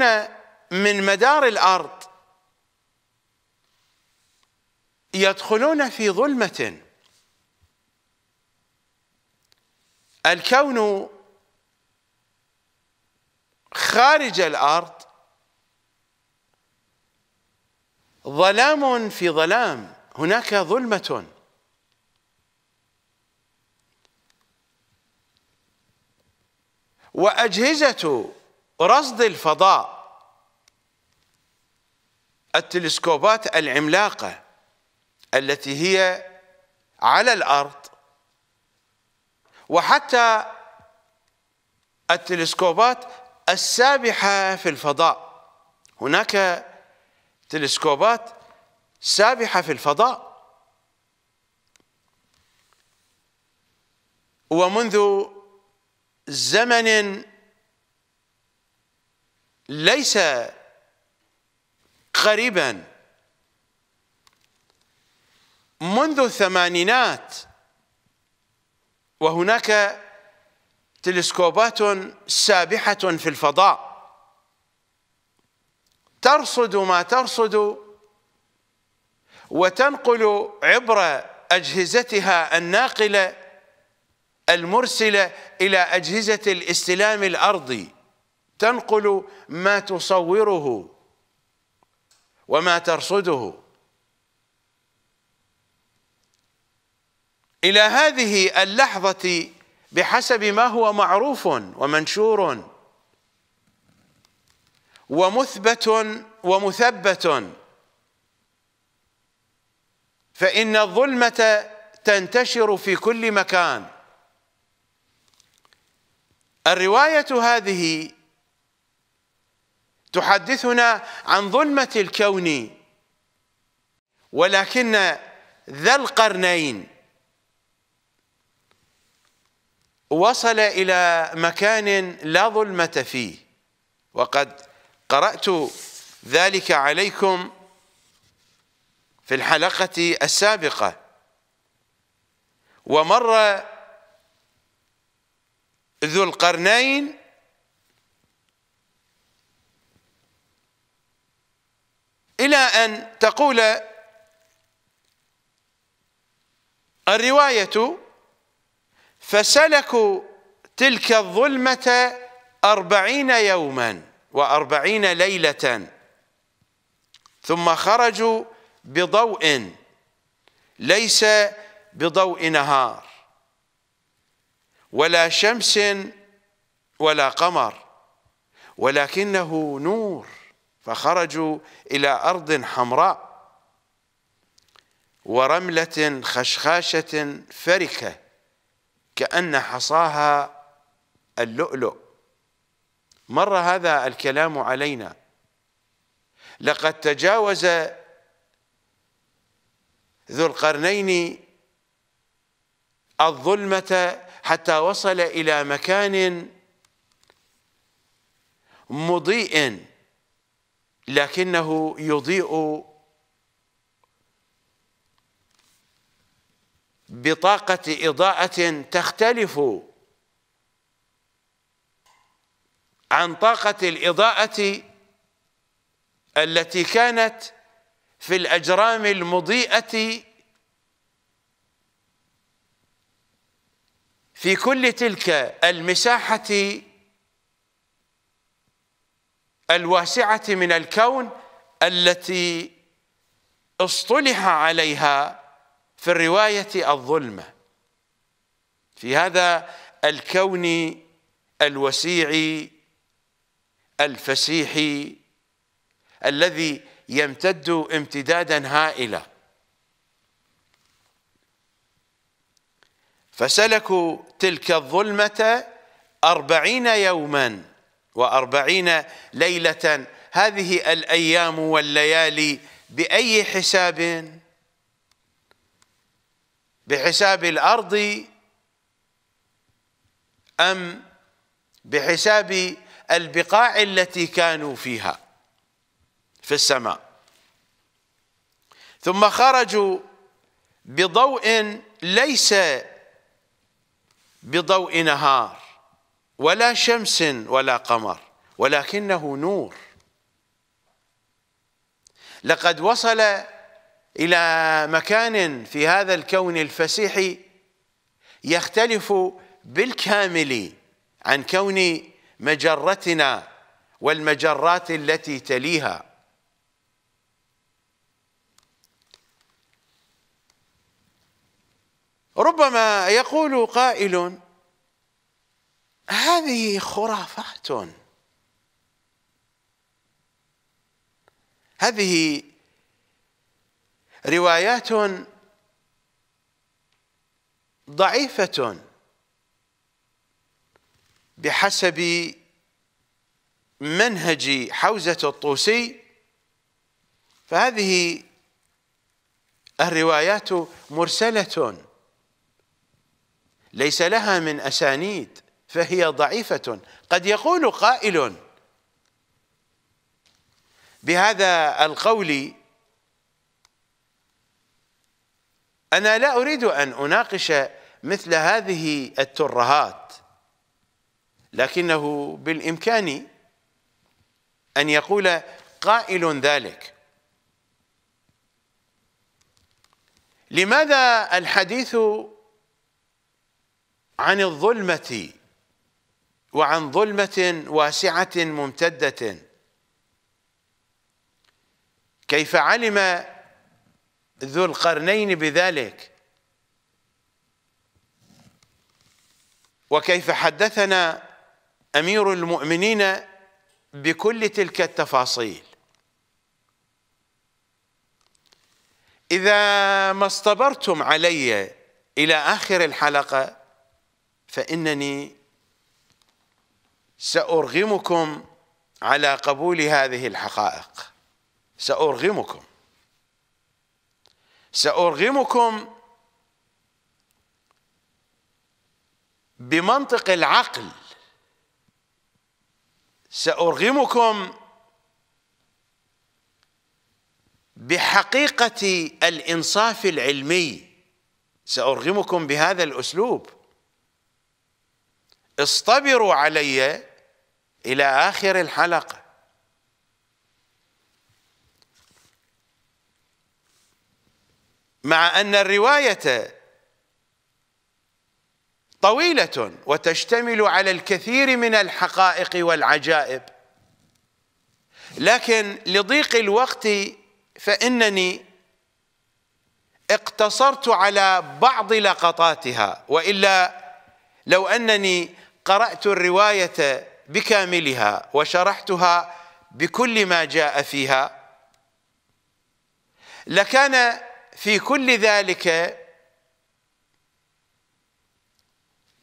من مدار الارض يدخلون في ظلمه الكون خارج الارض ظلام في ظلام هناك ظلمه واجهزه رصد الفضاء التلسكوبات العملاقه التي هي على الارض وحتى التلسكوبات السابحة في الفضاء هناك تلسكوبات سابحة في الفضاء ومنذ زمن ليس قريبا منذ الثمانينات وهناك تلسكوبات سابحة في الفضاء ترصد ما ترصد وتنقل عبر أجهزتها الناقلة المرسلة إلى أجهزة الاستلام الأرضي تنقل ما تصوره وما ترصده إلى هذه اللحظة بحسب ما هو معروف ومنشور ومثبت ومثبت فإن الظلمة تنتشر في كل مكان الرواية هذه تحدثنا عن ظلمة الكون ولكن ذا القرنين وصل إلى مكان لا ظلمة فيه وقد قرأت ذلك عليكم في الحلقة السابقة ومر ذو القرنين إلى أن تقول الرواية فسلكوا تلك الظلمة أربعين يوما وأربعين ليلة ثم خرجوا بضوء ليس بضوء نهار ولا شمس ولا قمر ولكنه نور فخرجوا إلى أرض حمراء ورملة خشخاشة فركة كأن حصاها اللؤلؤ مر هذا الكلام علينا لقد تجاوز ذو القرنين الظلمة حتى وصل إلى مكان مضيء لكنه يضيء بطاقة إضاءة تختلف عن طاقة الإضاءة التي كانت في الأجرام المضيئة في كل تلك المساحة الواسعة من الكون التي اصطلح عليها في الرواية الظلمة في هذا الكون الوسيع الفسيح الذي يمتد امتدادا هائلا فسلكوا تلك الظلمة أربعين يوما وأربعين ليلة هذه الأيام والليالي بأي حساب؟ بحساب الارض ام بحساب البقاع التي كانوا فيها في السماء ثم خرجوا بضوء ليس بضوء نهار ولا شمس ولا قمر ولكنه نور لقد وصل إلى مكان في هذا الكون الفسيح يختلف بالكامل عن كون مجرتنا والمجرات التي تليها ربما يقول قائل هذه خرافات هذه روايات ضعيفة بحسب منهج حوزة الطوسي فهذه الروايات مرسلة ليس لها من أسانيد فهي ضعيفة قد يقول قائل بهذا القول أنا لا أريد أن أناقش مثل هذه الترهات لكنه بالإمكان أن يقول قائل ذلك لماذا الحديث عن الظلمة وعن ظلمة واسعة ممتدة كيف علم ذو القرنين بذلك وكيف حدثنا امير المؤمنين بكل تلك التفاصيل اذا ما اصطبرتم علي الى اخر الحلقه فانني سارغمكم على قبول هذه الحقائق سارغمكم سأرغمكم بمنطق العقل سأرغمكم بحقيقة الإنصاف العلمي سأرغمكم بهذا الأسلوب اصطبروا علي إلى آخر الحلقة مع أن الرواية طويلة وتشتمل على الكثير من الحقائق والعجائب لكن لضيق الوقت فإنني اقتصرت على بعض لقطاتها وإلا لو أنني قرأت الرواية بكاملها وشرحتها بكل ما جاء فيها لكان في كل ذلك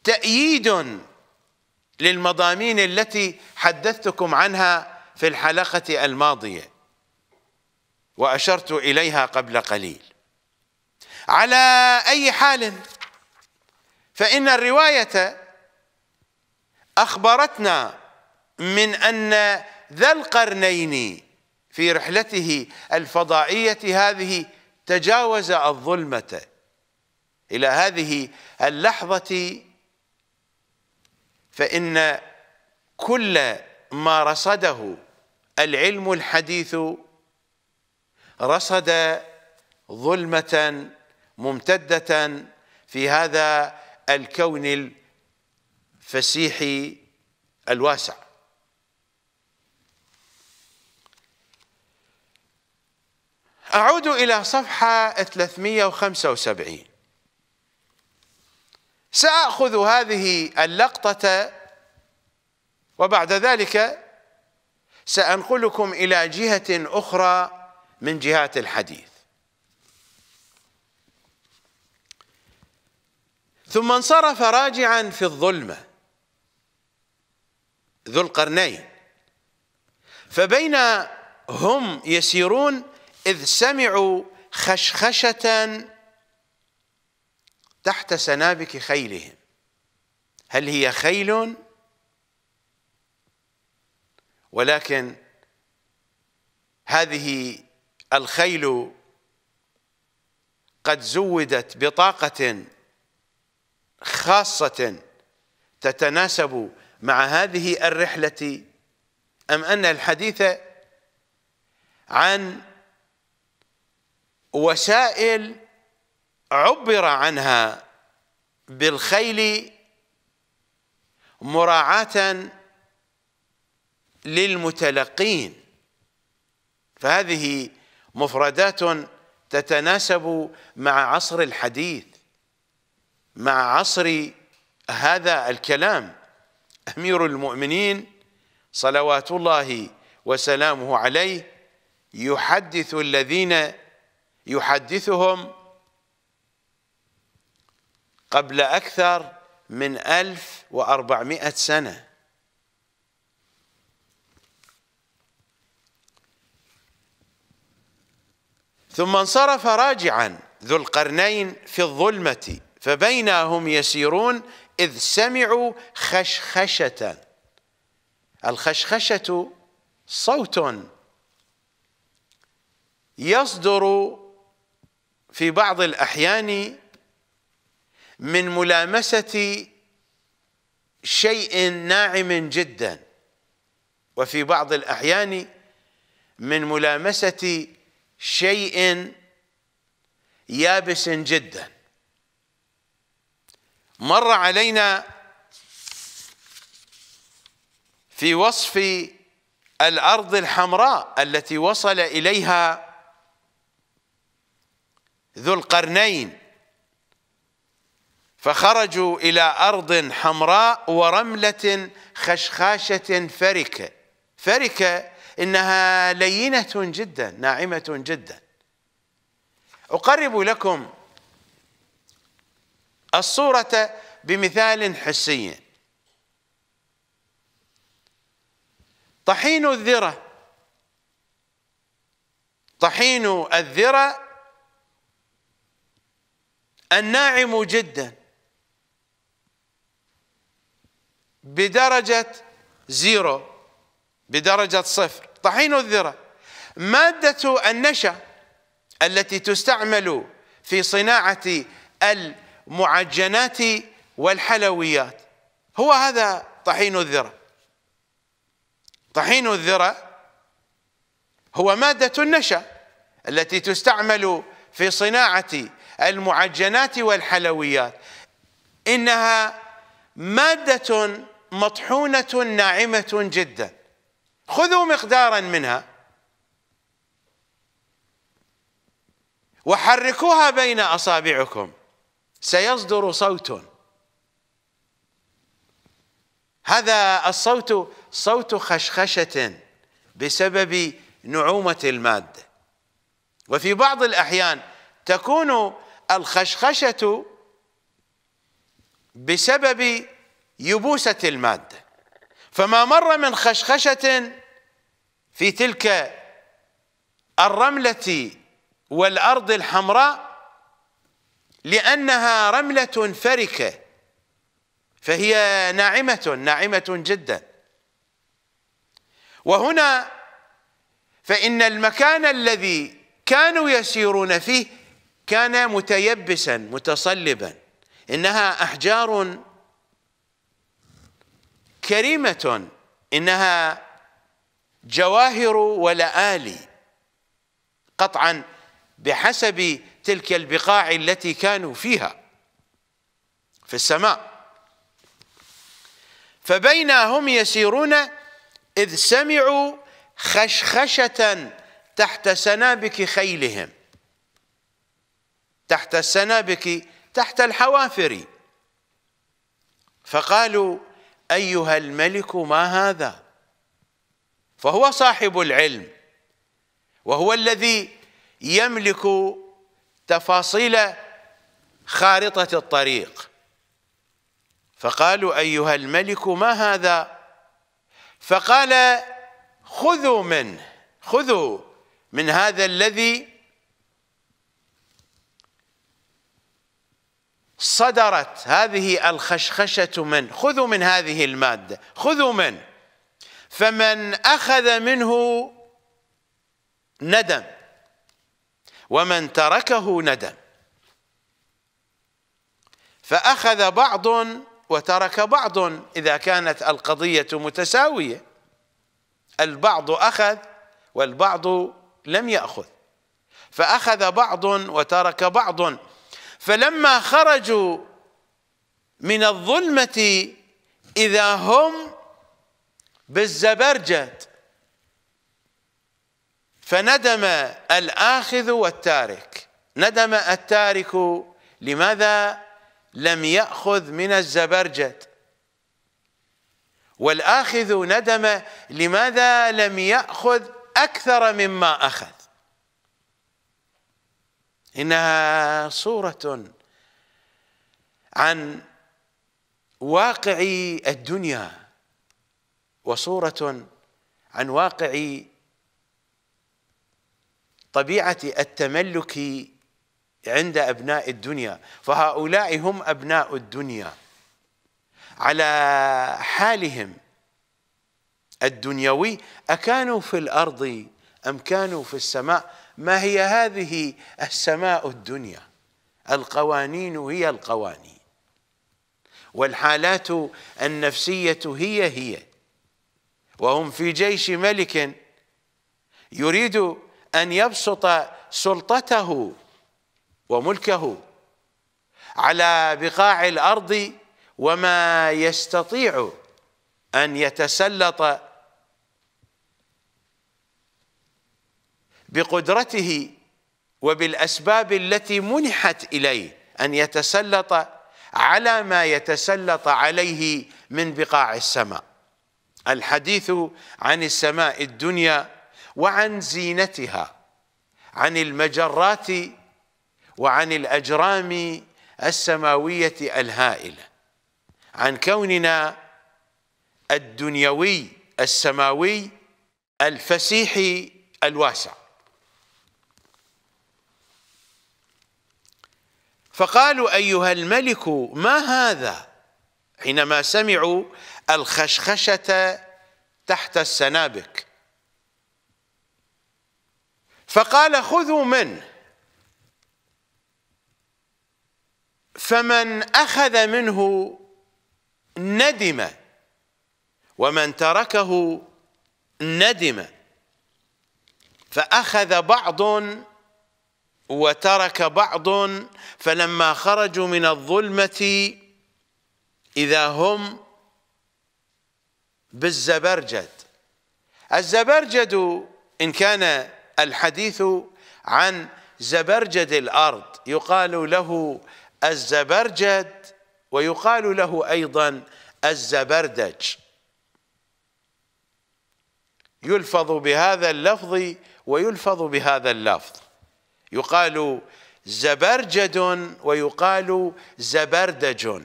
تأييد للمضامين التي حدثتكم عنها في الحلقة الماضية وأشرت إليها قبل قليل على أي حال فإن الرواية أخبرتنا من أن ذا القرنين في رحلته الفضائية هذه تجاوز الظلمة إلى هذه اللحظة فإن كل ما رصده العلم الحديث رصد ظلمة ممتدة في هذا الكون الفسيح الواسع أعود إلى صفحة 375 سأخذ هذه اللقطة وبعد ذلك سأنقلكم إلى جهة أخرى من جهات الحديث ثم انصرف راجعا في الظلمة ذو القرنين فبين هم يسيرون إذ سمعوا خشخشة تحت سنابك خيلهم هل هي خيل ولكن هذه الخيل قد زودت بطاقة خاصة تتناسب مع هذه الرحلة أم أن الحديث عن وسائل عبر عنها بالخيل مراعاة للمتلقين فهذه مفردات تتناسب مع عصر الحديث مع عصر هذا الكلام أمير المؤمنين صلوات الله وسلامه عليه يحدث الذين يحدثهم قبل أكثر من ألف وأربعمائة سنة ثم انصرف راجعا ذو القرنين في الظلمة فبينا هم يسيرون إذ سمعوا خشخشة الخشخشة صوت يصدر في بعض الأحيان من ملامسة شيء ناعم جدا وفي بعض الأحيان من ملامسة شيء يابس جدا مر علينا في وصف الأرض الحمراء التي وصل إليها ذو القرنين فخرجوا إلى أرض حمراء ورملة خشخاشة فركة فركة إنها لينة جدا ناعمة جدا أقرب لكم الصورة بمثال حسي طحين الذرة طحين الذرة الناعم جدا بدرجة زيرو بدرجة صفر طحين الذرة مادة النشا التي تستعمل في صناعة المعجنات والحلويات هو هذا طحين الذرة طحين الذرة هو مادة النشا التي تستعمل في صناعة المعجنات والحلويات إنها مادة مطحونة ناعمة جدا خذوا مقدارا منها وحركوها بين أصابعكم سيصدر صوت هذا الصوت صوت خشخشة بسبب نعومة المادة وفي بعض الأحيان تكون الخشخشة بسبب يبوسة المادة فما مر من خشخشة في تلك الرملة والأرض الحمراء لأنها رملة فركة فهي ناعمة ناعمة جدا وهنا فإن المكان الذي كانوا يسيرون فيه كان متيبسا متصلبا إنها أحجار كريمة إنها جواهر ولآلي قطعا بحسب تلك البقاع التي كانوا فيها في السماء فبينا هم يسيرون إذ سمعوا خشخشة تحت سنابك خيلهم تحت السنابك تحت الحوافر فقالوا أيها الملك ما هذا فهو صاحب العلم وهو الذي يملك تفاصيل خارطة الطريق فقالوا أيها الملك ما هذا فقال خذوا منه خذوا من هذا الذي صدرت هذه الخشخشة من خذوا من هذه المادة خذوا من فمن أخذ منه ندم ومن تركه ندم فأخذ بعض وترك بعض إذا كانت القضية متساوية البعض أخذ والبعض لم يأخذ فأخذ بعض وترك بعض فلما خرجوا من الظلمة إذا هم بالزبرجد فندم الآخذ والتارك ندم التارك لماذا لم يأخذ من الزبرجد والآخذ ندم لماذا لم يأخذ أكثر مما أخذ إنها صورة عن واقع الدنيا وصورة عن واقع طبيعة التملك عند أبناء الدنيا فهؤلاء هم أبناء الدنيا على حالهم الدنيوي أكانوا في الأرض أم كانوا في السماء ما هي هذه السماء الدنيا القوانين هي القوانين والحالات النفسية هي هي وهم في جيش ملك يريد أن يبسط سلطته وملكه على بقاع الأرض وما يستطيع أن يتسلط بقدرته وبالأسباب التي منحت إليه أن يتسلط على ما يتسلط عليه من بقاع السماء الحديث عن السماء الدنيا وعن زينتها عن المجرات وعن الأجرام السماوية الهائلة عن كوننا الدنيوي السماوي الفسيح الواسع فقالوا أيها الملك ما هذا حينما سمعوا الخشخشة تحت السنابك فقال خذوا منه فمن أخذ منه ندم ومن تركه ندم فأخذ بعض وترك بعض فلما خرجوا من الظلمة إذا هم بالزبرجد الزبرجد إن كان الحديث عن زبرجد الأرض يقال له الزبرجد ويقال له أيضا الزبردج يلفظ بهذا اللفظ ويلفظ بهذا اللفظ يقال زبرجد ويقال زبردج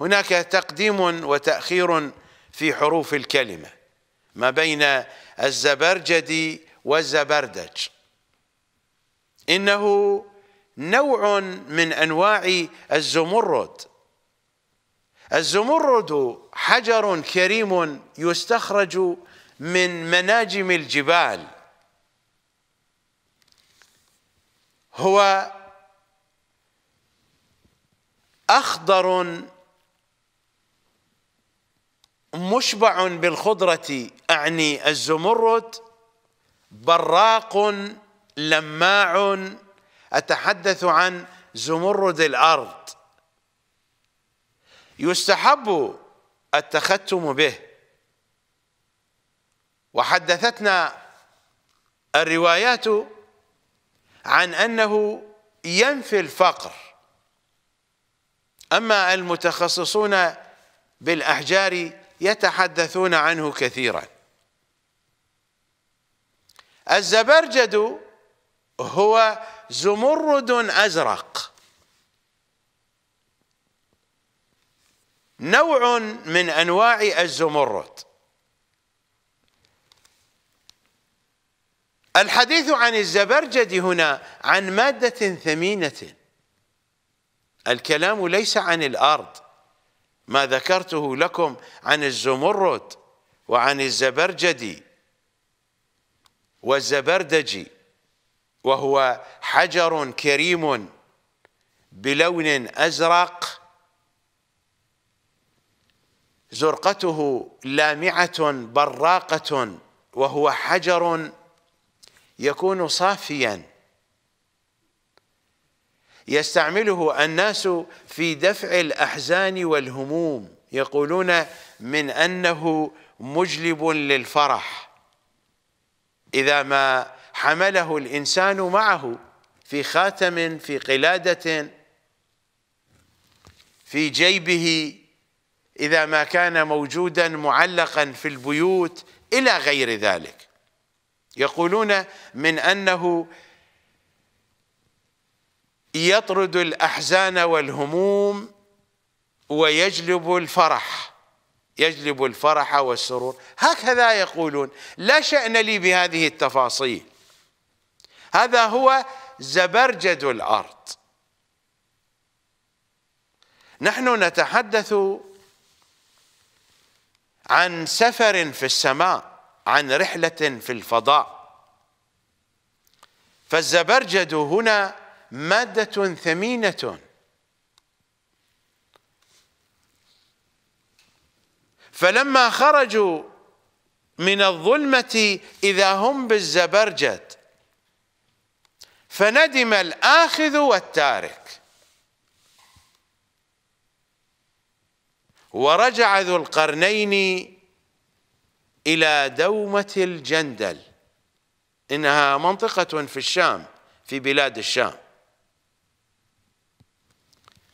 هناك تقديم وتأخير في حروف الكلمة ما بين الزبرجد والزبردج إنه نوع من أنواع الزمرد الزمرد حجر كريم يستخرج من مناجم الجبال هو اخضر مشبع بالخضره اعني الزمرد براق لماع اتحدث عن زمرد الارض يستحب التختم به وحدثتنا الروايات عن أنه ينفي الفقر أما المتخصصون بالأحجار يتحدثون عنه كثيرا الزبرجد هو زمرد أزرق نوع من أنواع الزمرد الحديث عن الزبرجد هنا عن مادة ثمينة الكلام ليس عن الأرض ما ذكرته لكم عن الزمرد وعن الزبرجدي والزبردجي وهو حجر كريم بلون أزرق زرقته لامعة براقة وهو حجر يكون صافيا يستعمله الناس في دفع الأحزان والهموم يقولون من أنه مجلب للفرح إذا ما حمله الإنسان معه في خاتم في قلادة في جيبه إذا ما كان موجودا معلقا في البيوت إلى غير ذلك يقولون من أنه يطرد الأحزان والهموم ويجلب الفرح يجلب الفرح والسرور هكذا يقولون لا شأن لي بهذه التفاصيل هذا هو زبرجد الأرض نحن نتحدث عن سفر في السماء عن رحلة في الفضاء فالزبرجد هنا مادة ثمينة فلما خرجوا من الظلمة إذا هم بالزبرجد فندم الآخذ والتارك ورجع ذو القرنين إلى دومة الجندل إنها منطقة في الشام في بلاد الشام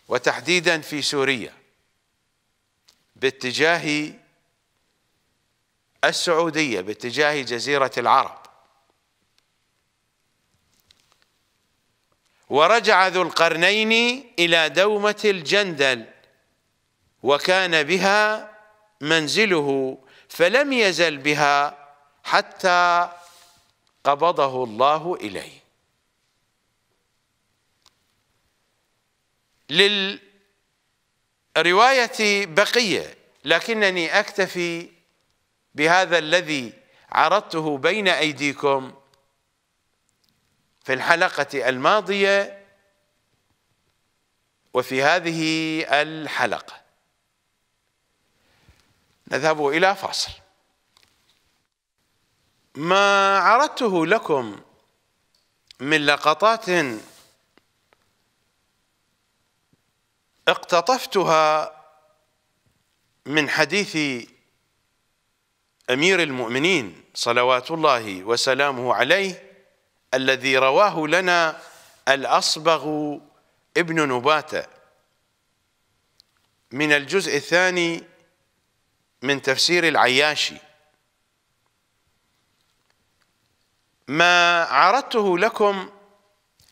وتحديدا في سوريا باتجاه السعودية باتجاه جزيرة العرب ورجع ذو القرنين إلى دومة الجندل وكان بها منزله فلم يزل بها حتى قبضه الله إليه للرواية بقية لكنني أكتفي بهذا الذي عرضته بين أيديكم في الحلقة الماضية وفي هذه الحلقة نذهب إلى فاصل ما عرضته لكم من لقطات اقتطفتها من حديث امير المؤمنين صلوات الله وسلامه عليه الذي رواه لنا الاصبغ ابن نباته من الجزء الثاني من تفسير العياشي ما عرضته لكم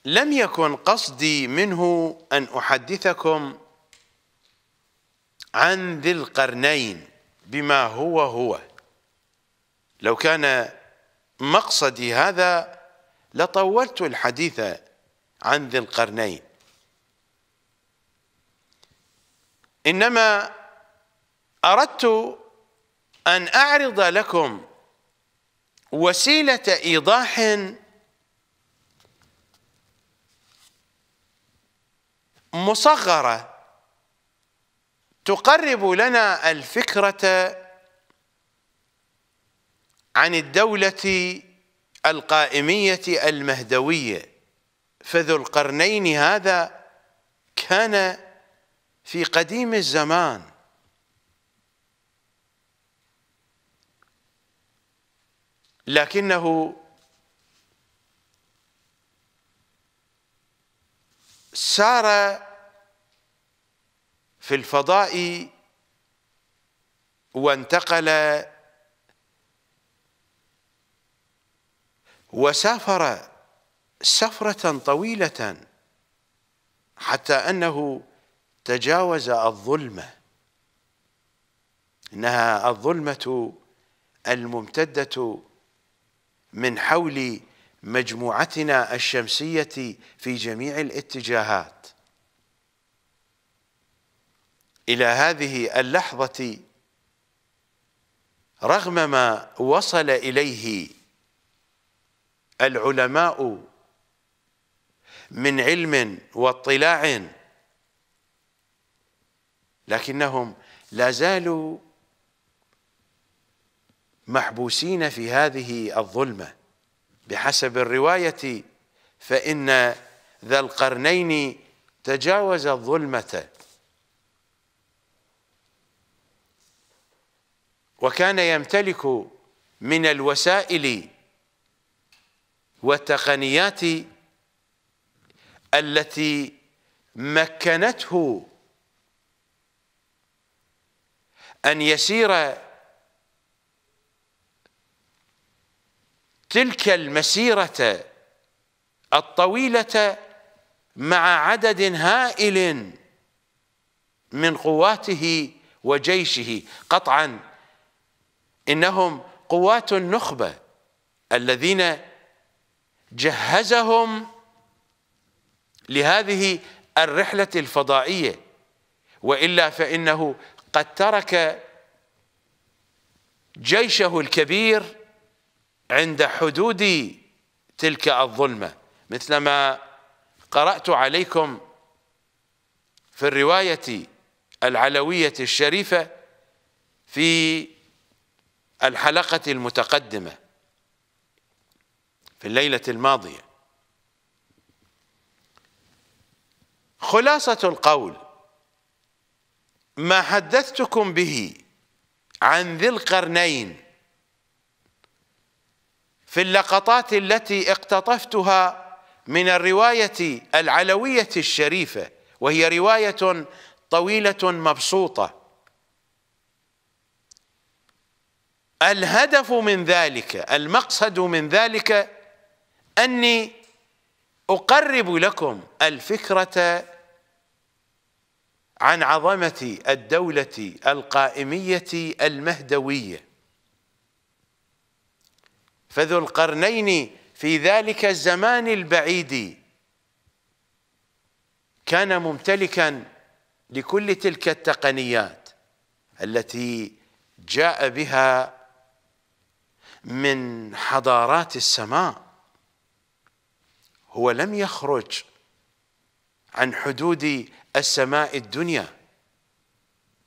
لم يكن قصدي منه أن أحدثكم عن ذي القرنين بما هو هو لو كان مقصدي هذا لطولت الحديث عن ذي القرنين إنما أردت أن أعرض لكم وسيلة إيضاح مصغرة تقرب لنا الفكرة عن الدولة القائمية المهدوية فذو القرنين هذا كان في قديم الزمان لكنه سار في الفضاء وانتقل وسافر سفرة طويلة حتى أنه تجاوز الظلمة إنها الظلمة الممتدة من حول مجموعتنا الشمسية في جميع الاتجاهات إلى هذه اللحظة رغم ما وصل إليه العلماء من علم واطلاع لكنهم لا زالوا محبوسين في هذه الظلمة بحسب الرواية فإن ذا القرنين تجاوز الظلمة وكان يمتلك من الوسائل والتقنيات التي مكنته أن يسير تلك المسيرة الطويلة مع عدد هائل من قواته وجيشه قطعا إنهم قوات النخبة الذين جهزهم لهذه الرحلة الفضائية وإلا فإنه قد ترك جيشه الكبير عند حدود تلك الظلمة مثلما قرأت عليكم في الرواية العلوية الشريفة في الحلقة المتقدمة في الليلة الماضية خلاصة القول ما حدثتكم به عن ذي القرنين في اللقطات التي اقتطفتها من الروايه العلويه الشريفه وهي روايه طويله مبسوطه الهدف من ذلك المقصد من ذلك اني اقرب لكم الفكره عن عظمه الدوله القائميه المهدويه فذو القرنين في ذلك الزمان البعيد كان ممتلكا لكل تلك التقنيات التي جاء بها من حضارات السماء هو لم يخرج عن حدود السماء الدنيا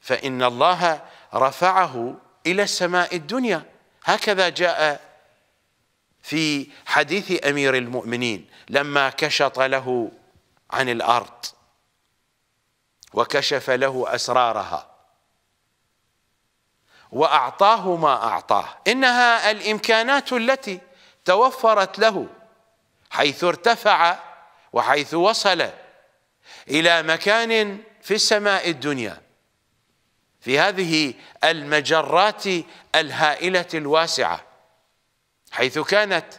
فإن الله رفعه إلى السماء الدنيا هكذا جاء في حديث امير المؤمنين لما كشط له عن الارض وكشف له اسرارها واعطاه ما اعطاه انها الامكانات التي توفرت له حيث ارتفع وحيث وصل الى مكان في السماء الدنيا في هذه المجرات الهائله الواسعه حيث كانت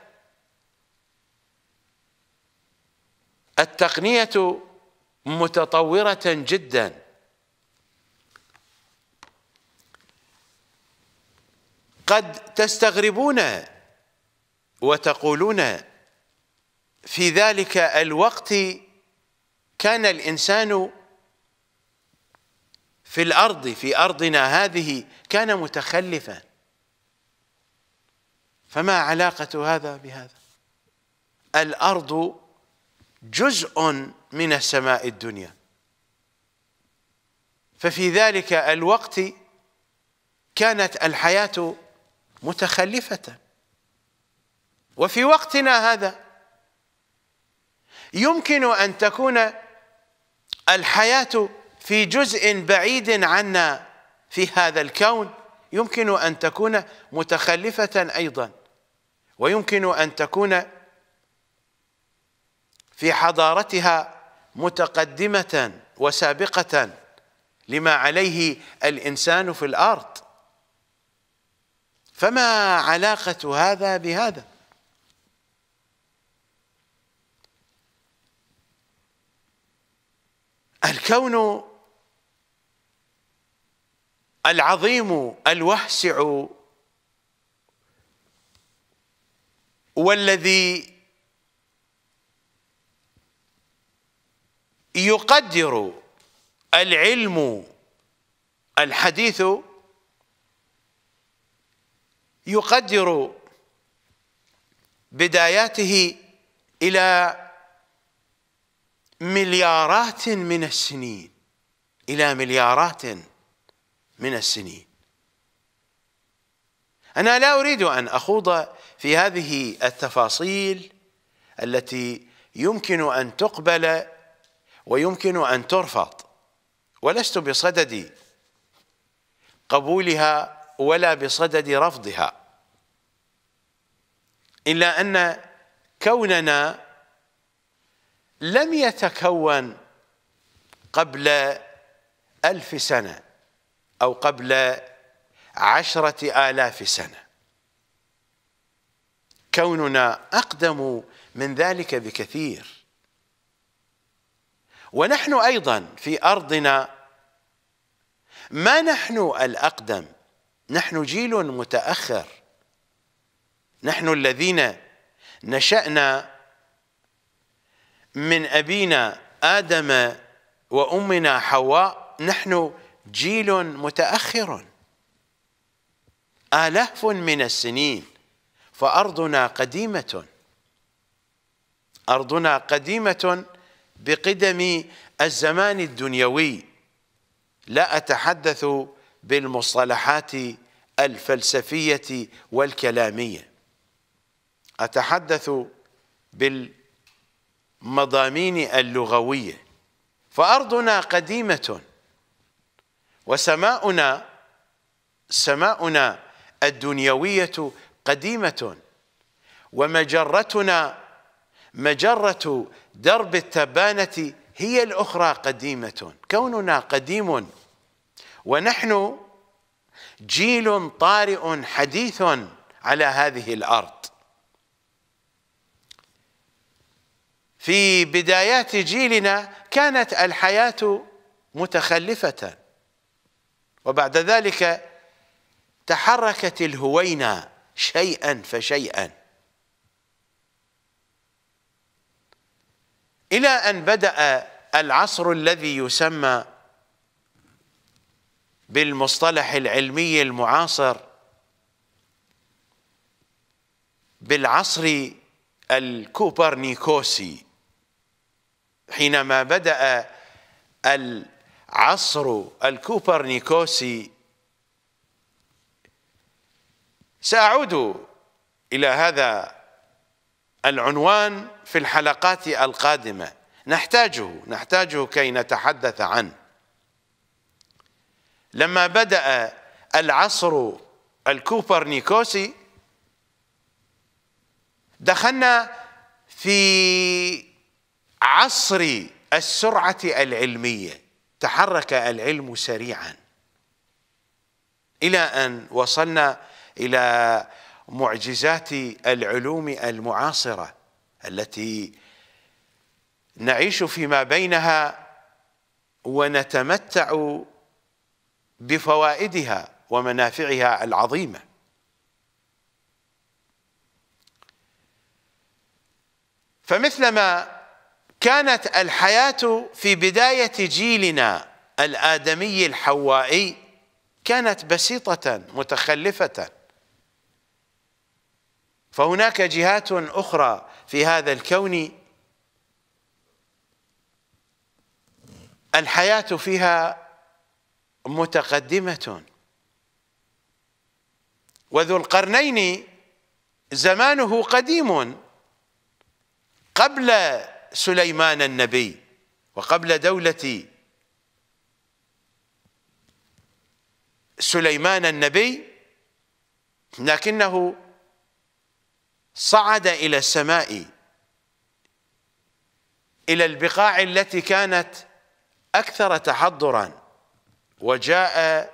التقنية متطورة جدا قد تستغربون وتقولون في ذلك الوقت كان الإنسان في الأرض في أرضنا هذه كان متخلفاً فما علاقة هذا بهذا الأرض جزء من السماء الدنيا ففي ذلك الوقت كانت الحياة متخلفة وفي وقتنا هذا يمكن أن تكون الحياة في جزء بعيد عنا في هذا الكون يمكن أن تكون متخلفة أيضا ويمكن أن تكون في حضارتها متقدمة وسابقة لما عليه الإنسان في الأرض فما علاقة هذا بهذا الكون العظيم الواسع والذي يقدر العلم الحديث يقدر بداياته إلى مليارات من السنين إلى مليارات من السنين أنا لا أريد أن أخوض في هذه التفاصيل التي يمكن أن تقبل ويمكن أن ترفض ولست بصدد قبولها ولا بصدد رفضها إلا أن كوننا لم يتكون قبل ألف سنة أو قبل عشرة آلاف سنة كوننا اقدم من ذلك بكثير ونحن ايضا في ارضنا ما نحن الاقدم نحن جيل متاخر نحن الذين نشانا من ابينا ادم وامنا حواء نحن جيل متاخر الاف من السنين فأرضنا قديمة أرضنا قديمة بقدم الزمان الدنيوي لا أتحدث بالمصطلحات الفلسفية والكلامية أتحدث بالمضامين اللغوية فأرضنا قديمة وسماؤنا سماؤنا الدنيوية قديمة ومجرتنا مجرة درب التبانة هي الأخرى قديمة كوننا قديم ونحن جيل طارئ حديث على هذه الأرض في بدايات جيلنا كانت الحياة متخلفة وبعد ذلك تحركت الهوينة شيئا فشيئا إلى أن بدأ العصر الذي يسمى بالمصطلح العلمي المعاصر بالعصر الكوبرنيكوسي حينما بدأ العصر الكوبرنيكوسي سأعود إلى هذا العنوان في الحلقات القادمة نحتاجه نحتاجه كي نتحدث عنه لما بدأ العصر الكوبرنيكوسي دخلنا في عصر السرعة العلمية تحرك العلم سريعا إلى أن وصلنا إلى معجزات العلوم المعاصرة التي نعيش فيما بينها ونتمتع بفوائدها ومنافعها العظيمة فمثلما كانت الحياة في بداية جيلنا الآدمي الحوائي كانت بسيطة متخلفة فهناك جهات أخرى في هذا الكون الحياة فيها متقدمة وذو القرنين زمانه قديم قبل سليمان النبي وقبل دولة سليمان النبي لكنه صعد إلى السماء إلى البقاع التي كانت أكثر تحضرا وجاء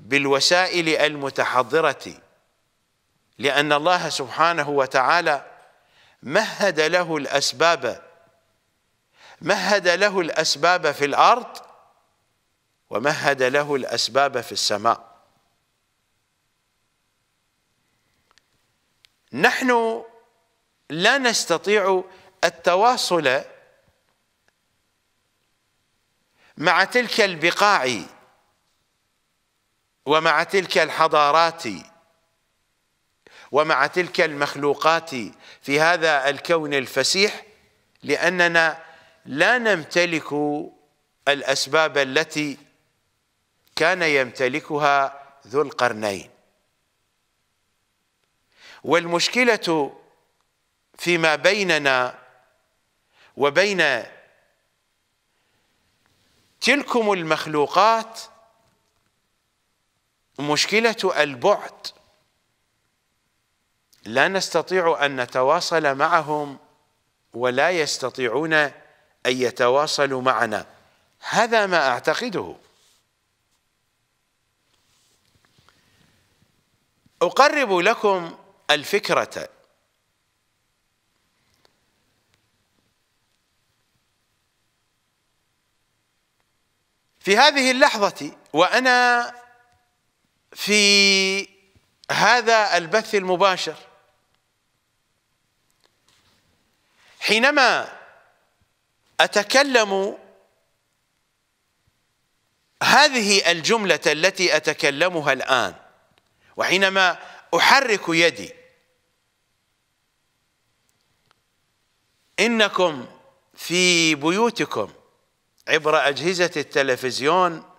بالوسائل المتحضرة لأن الله سبحانه وتعالى مهد له الأسباب مهد له الأسباب في الأرض ومهد له الأسباب في السماء نحن لا نستطيع التواصل مع تلك البقاع ومع تلك الحضارات ومع تلك المخلوقات في هذا الكون الفسيح لأننا لا نمتلك الأسباب التي كان يمتلكها ذو القرنين والمشكله فيما بيننا وبين تلكم المخلوقات مشكله البعد لا نستطيع ان نتواصل معهم ولا يستطيعون ان يتواصلوا معنا هذا ما اعتقده اقرب لكم الفكرة في هذه اللحظة وأنا في هذا البث المباشر حينما أتكلم هذه الجملة التي أتكلمها الآن وحينما أحرك يدي إنكم في بيوتكم عبر أجهزة التلفزيون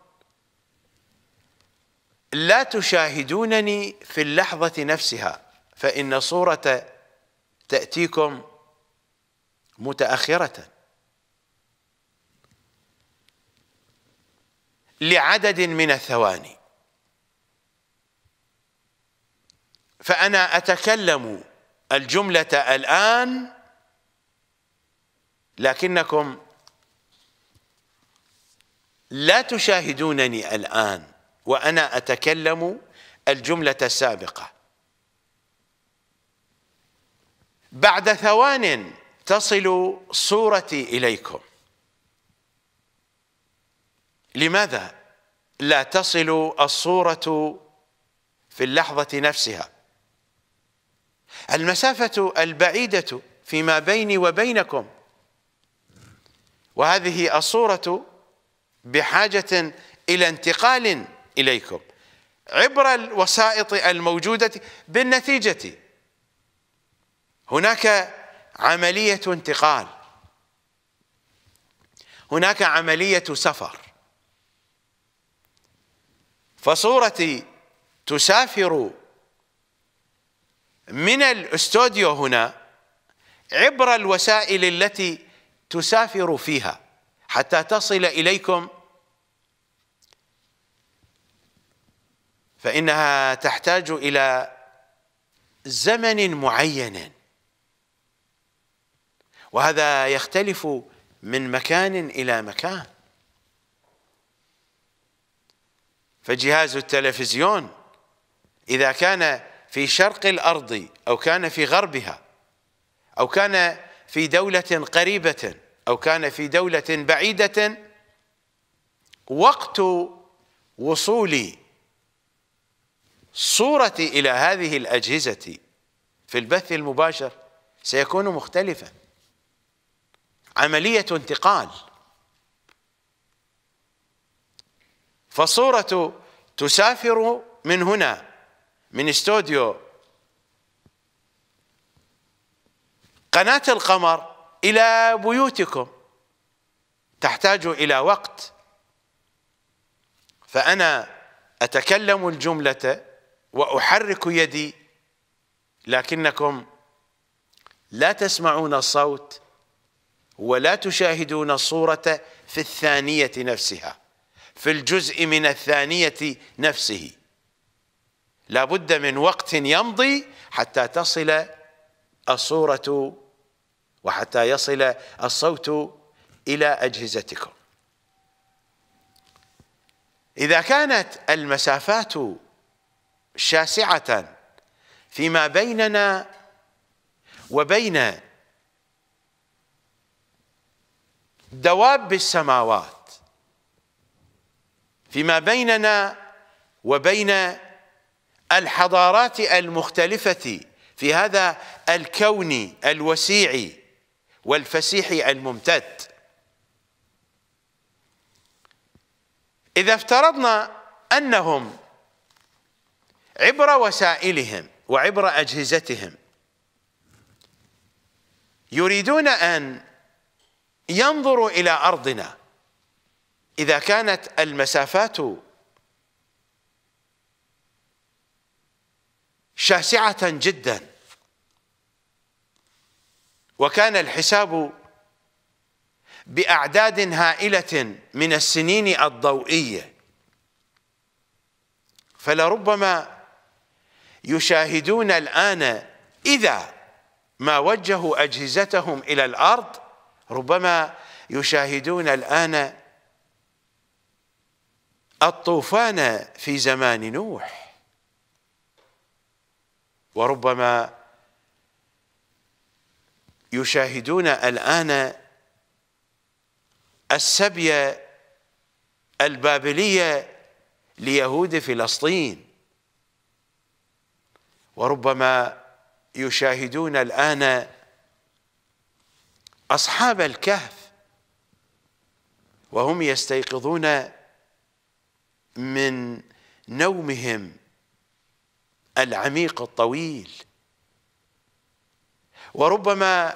لا تشاهدونني في اللحظة نفسها فإن صورة تأتيكم متأخرة لعدد من الثواني فأنا أتكلم الجملة الآن لكنكم لا تشاهدونني الآن وأنا أتكلم الجملة السابقة بعد ثوان تصل صورتي إليكم لماذا لا تصل الصورة في اللحظة نفسها المسافة البعيدة فيما بيني وبينكم وهذه الصورة بحاجة إلى انتقال إليكم عبر الوسائط الموجودة بالنتيجة هناك عملية انتقال هناك عملية سفر فصورتي تسافر من الاستوديو هنا عبر الوسائل التي تسافر فيها حتى تصل إليكم فإنها تحتاج إلى زمن معين وهذا يختلف من مكان إلى مكان فجهاز التلفزيون إذا كان في شرق الأرض أو كان في غربها أو كان في دولة قريبة أو كان في دولة بعيدة وقت وصول صورتي إلى هذه الأجهزة في البث المباشر سيكون مختلفا عملية انتقال فالصورة تسافر من هنا من استوديو قناة القمر إلى بيوتكم تحتاج إلى وقت فأنا أتكلم الجملة وأحرك يدي لكنكم لا تسمعون الصوت ولا تشاهدون الصورة في الثانية نفسها في الجزء من الثانية نفسه لابد من وقت يمضي حتى تصل الصورة وحتى يصل الصوت إلى أجهزتكم إذا كانت المسافات شاسعة فيما بيننا وبين دواب السماوات فيما بيننا وبين الحضارات المختلفة في هذا الكون الوسيع والفسيح الممتد يعني إذا افترضنا أنهم عبر وسائلهم وعبر أجهزتهم يريدون أن ينظروا إلى أرضنا إذا كانت المسافات شاسعة جداً وكان الحساب باعداد هائله من السنين الضوئيه فلربما يشاهدون الان اذا ما وجهوا اجهزتهم الى الارض ربما يشاهدون الان الطوفان في زمان نوح وربما يشاهدون الآن السبية البابلية ليهود فلسطين وربما يشاهدون الآن أصحاب الكهف وهم يستيقظون من نومهم العميق الطويل وربما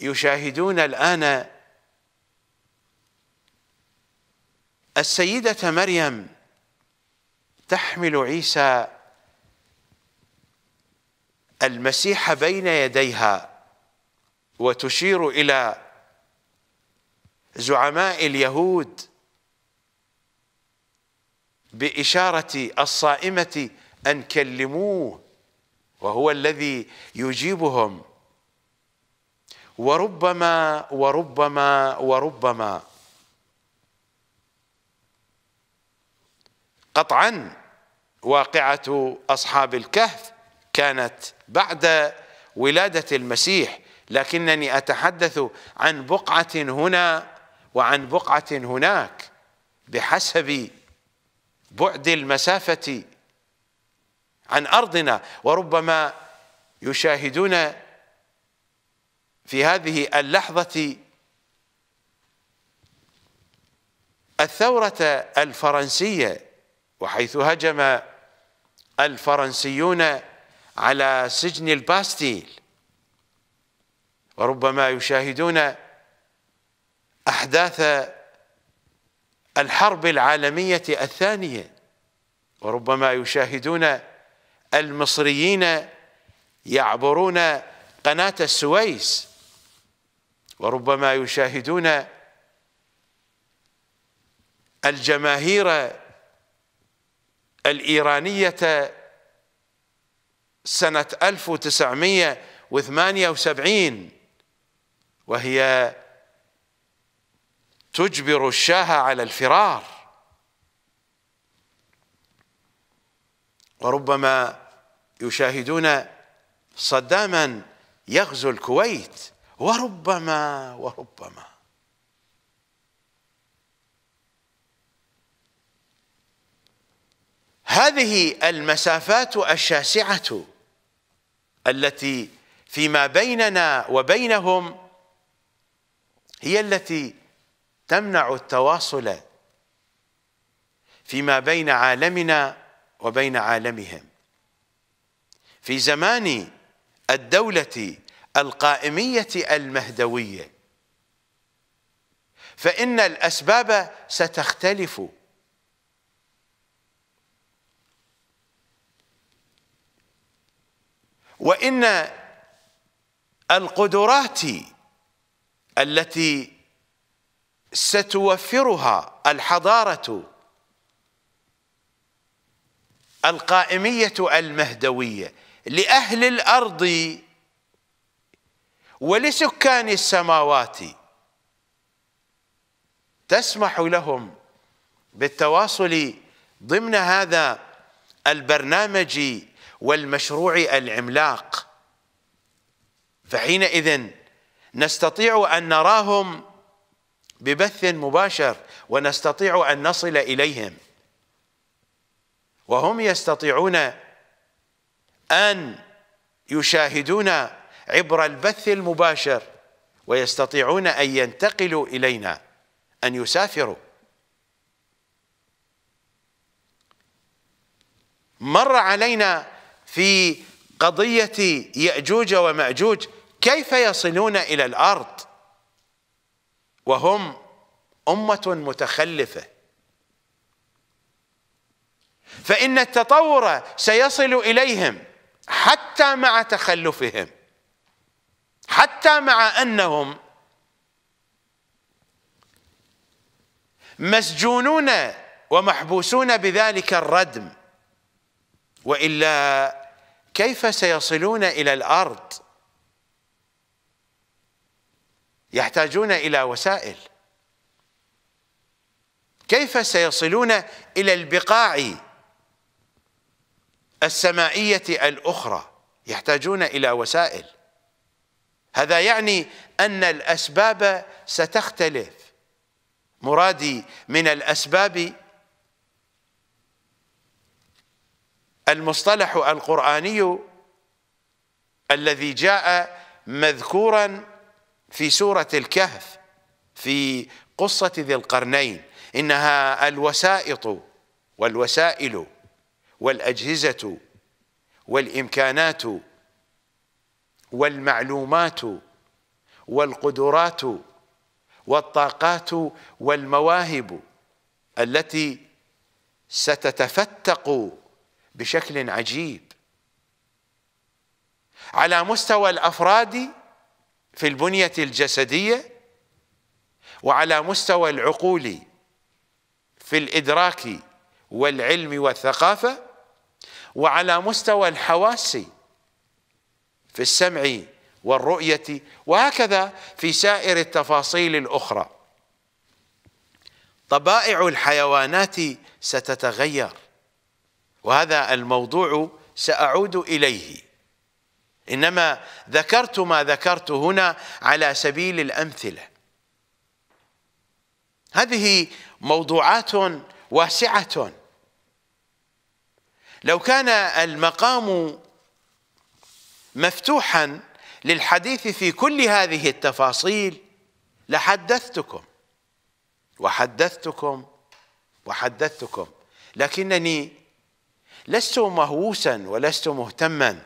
يشاهدون الآن السيدة مريم تحمل عيسى المسيح بين يديها وتشير إلى زعماء اليهود بإشارة الصائمة أن كلموه وهو الذي يجيبهم وربما وربما وربما قطعا واقعة أصحاب الكهف كانت بعد ولادة المسيح لكنني أتحدث عن بقعة هنا وعن بقعة هناك بحسب بعد المسافة عن أرضنا وربما يشاهدون في هذه اللحظة الثورة الفرنسية وحيث هجم الفرنسيون على سجن الباستيل وربما يشاهدون أحداث الحرب العالمية الثانية وربما يشاهدون المصريين يعبرون قناة السويس وربما يشاهدون الجماهير الإيرانية سنة 1978 وهي تجبر الشاه على الفرار وربما يشاهدون صداما يغزو الكويت وربما وربما هذه المسافات الشاسعة التي فيما بيننا وبينهم هي التي تمنع التواصل فيما بين عالمنا وبين عالمهم في زمان الدولة القائمية المهدوية فإن الأسباب ستختلف وإن القدرات التي ستوفرها الحضارة القائمية المهدوية لأهل الأرض ولسكان السماوات تسمح لهم بالتواصل ضمن هذا البرنامج والمشروع العملاق فحينئذ نستطيع أن نراهم ببث مباشر ونستطيع أن نصل إليهم وهم يستطيعون أن يشاهدون عبر البث المباشر ويستطيعون أن ينتقلوا إلينا أن يسافروا مر علينا في قضية يأجوج ومأجوج كيف يصلون إلى الأرض وهم أمة متخلفة فإن التطور سيصل إليهم حتى مع تخلفهم حتى مع أنهم مسجونون ومحبوسون بذلك الردم وإلا كيف سيصلون إلى الأرض يحتاجون إلى وسائل كيف سيصلون إلى البقاع السمائية الأخرى يحتاجون إلى وسائل هذا يعني أن الأسباب ستختلف مرادي من الأسباب المصطلح القرآني الذي جاء مذكورا في سورة الكهف في قصة ذي القرنين إنها الوسائط والوسائل والأجهزة والإمكانات والمعلومات والقدرات والطاقات والمواهب التي ستتفتق بشكل عجيب على مستوى الافراد في البنيه الجسديه وعلى مستوى العقول في الادراك والعلم والثقافه وعلى مستوى الحواس في السمع والرؤية وهكذا في سائر التفاصيل الأخرى طبائع الحيوانات ستتغير وهذا الموضوع سأعود إليه إنما ذكرت ما ذكرت هنا على سبيل الأمثلة هذه موضوعات واسعة لو كان المقام مفتوحا للحديث في كل هذه التفاصيل لحدثتكم وحدثتكم وحدثتكم لكنني لست مهووسا ولست مهتما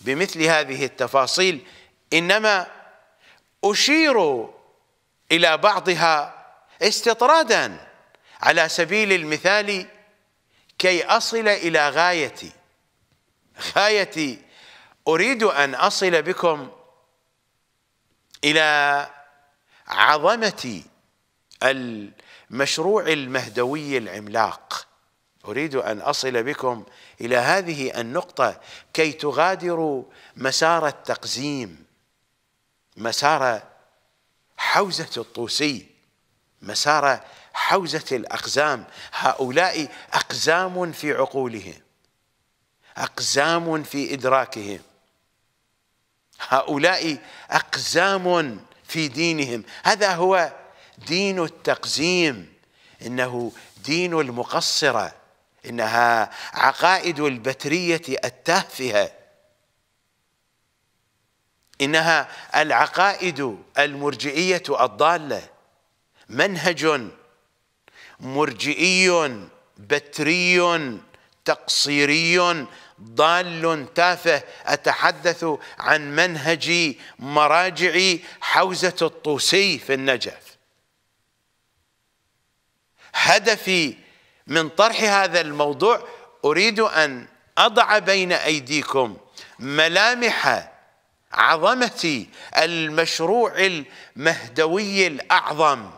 بمثل هذه التفاصيل انما اشير الى بعضها استطرادا على سبيل المثال كي اصل الى غايتي غايتي اريد ان اصل بكم الى عظمه المشروع المهدوي العملاق اريد ان اصل بكم الى هذه النقطه كي تغادروا مسار التقزيم مسار حوزه الطوسي مسار حوزه الاقزام هؤلاء اقزام في عقولهم اقزام في ادراكهم هؤلاء أقزام في دينهم هذا هو دين التقزيم إنه دين المقصرة إنها عقائد البترية التافهة إنها العقائد المرجئية الضالة منهج مرجئي بتري تقصيري ضال تافه أتحدث عن منهج مراجع حوزة الطوسي في النجف هدفي من طرح هذا الموضوع أريد أن أضع بين أيديكم ملامح عظمة المشروع المهدوي الأعظم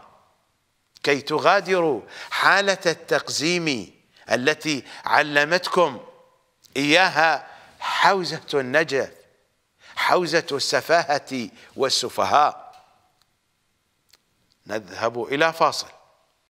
كي تغادروا حالة التقزيم التي علمتكم إياها حوزة النجف حوزة السفاهة والسفهاء نذهب إلى فاصل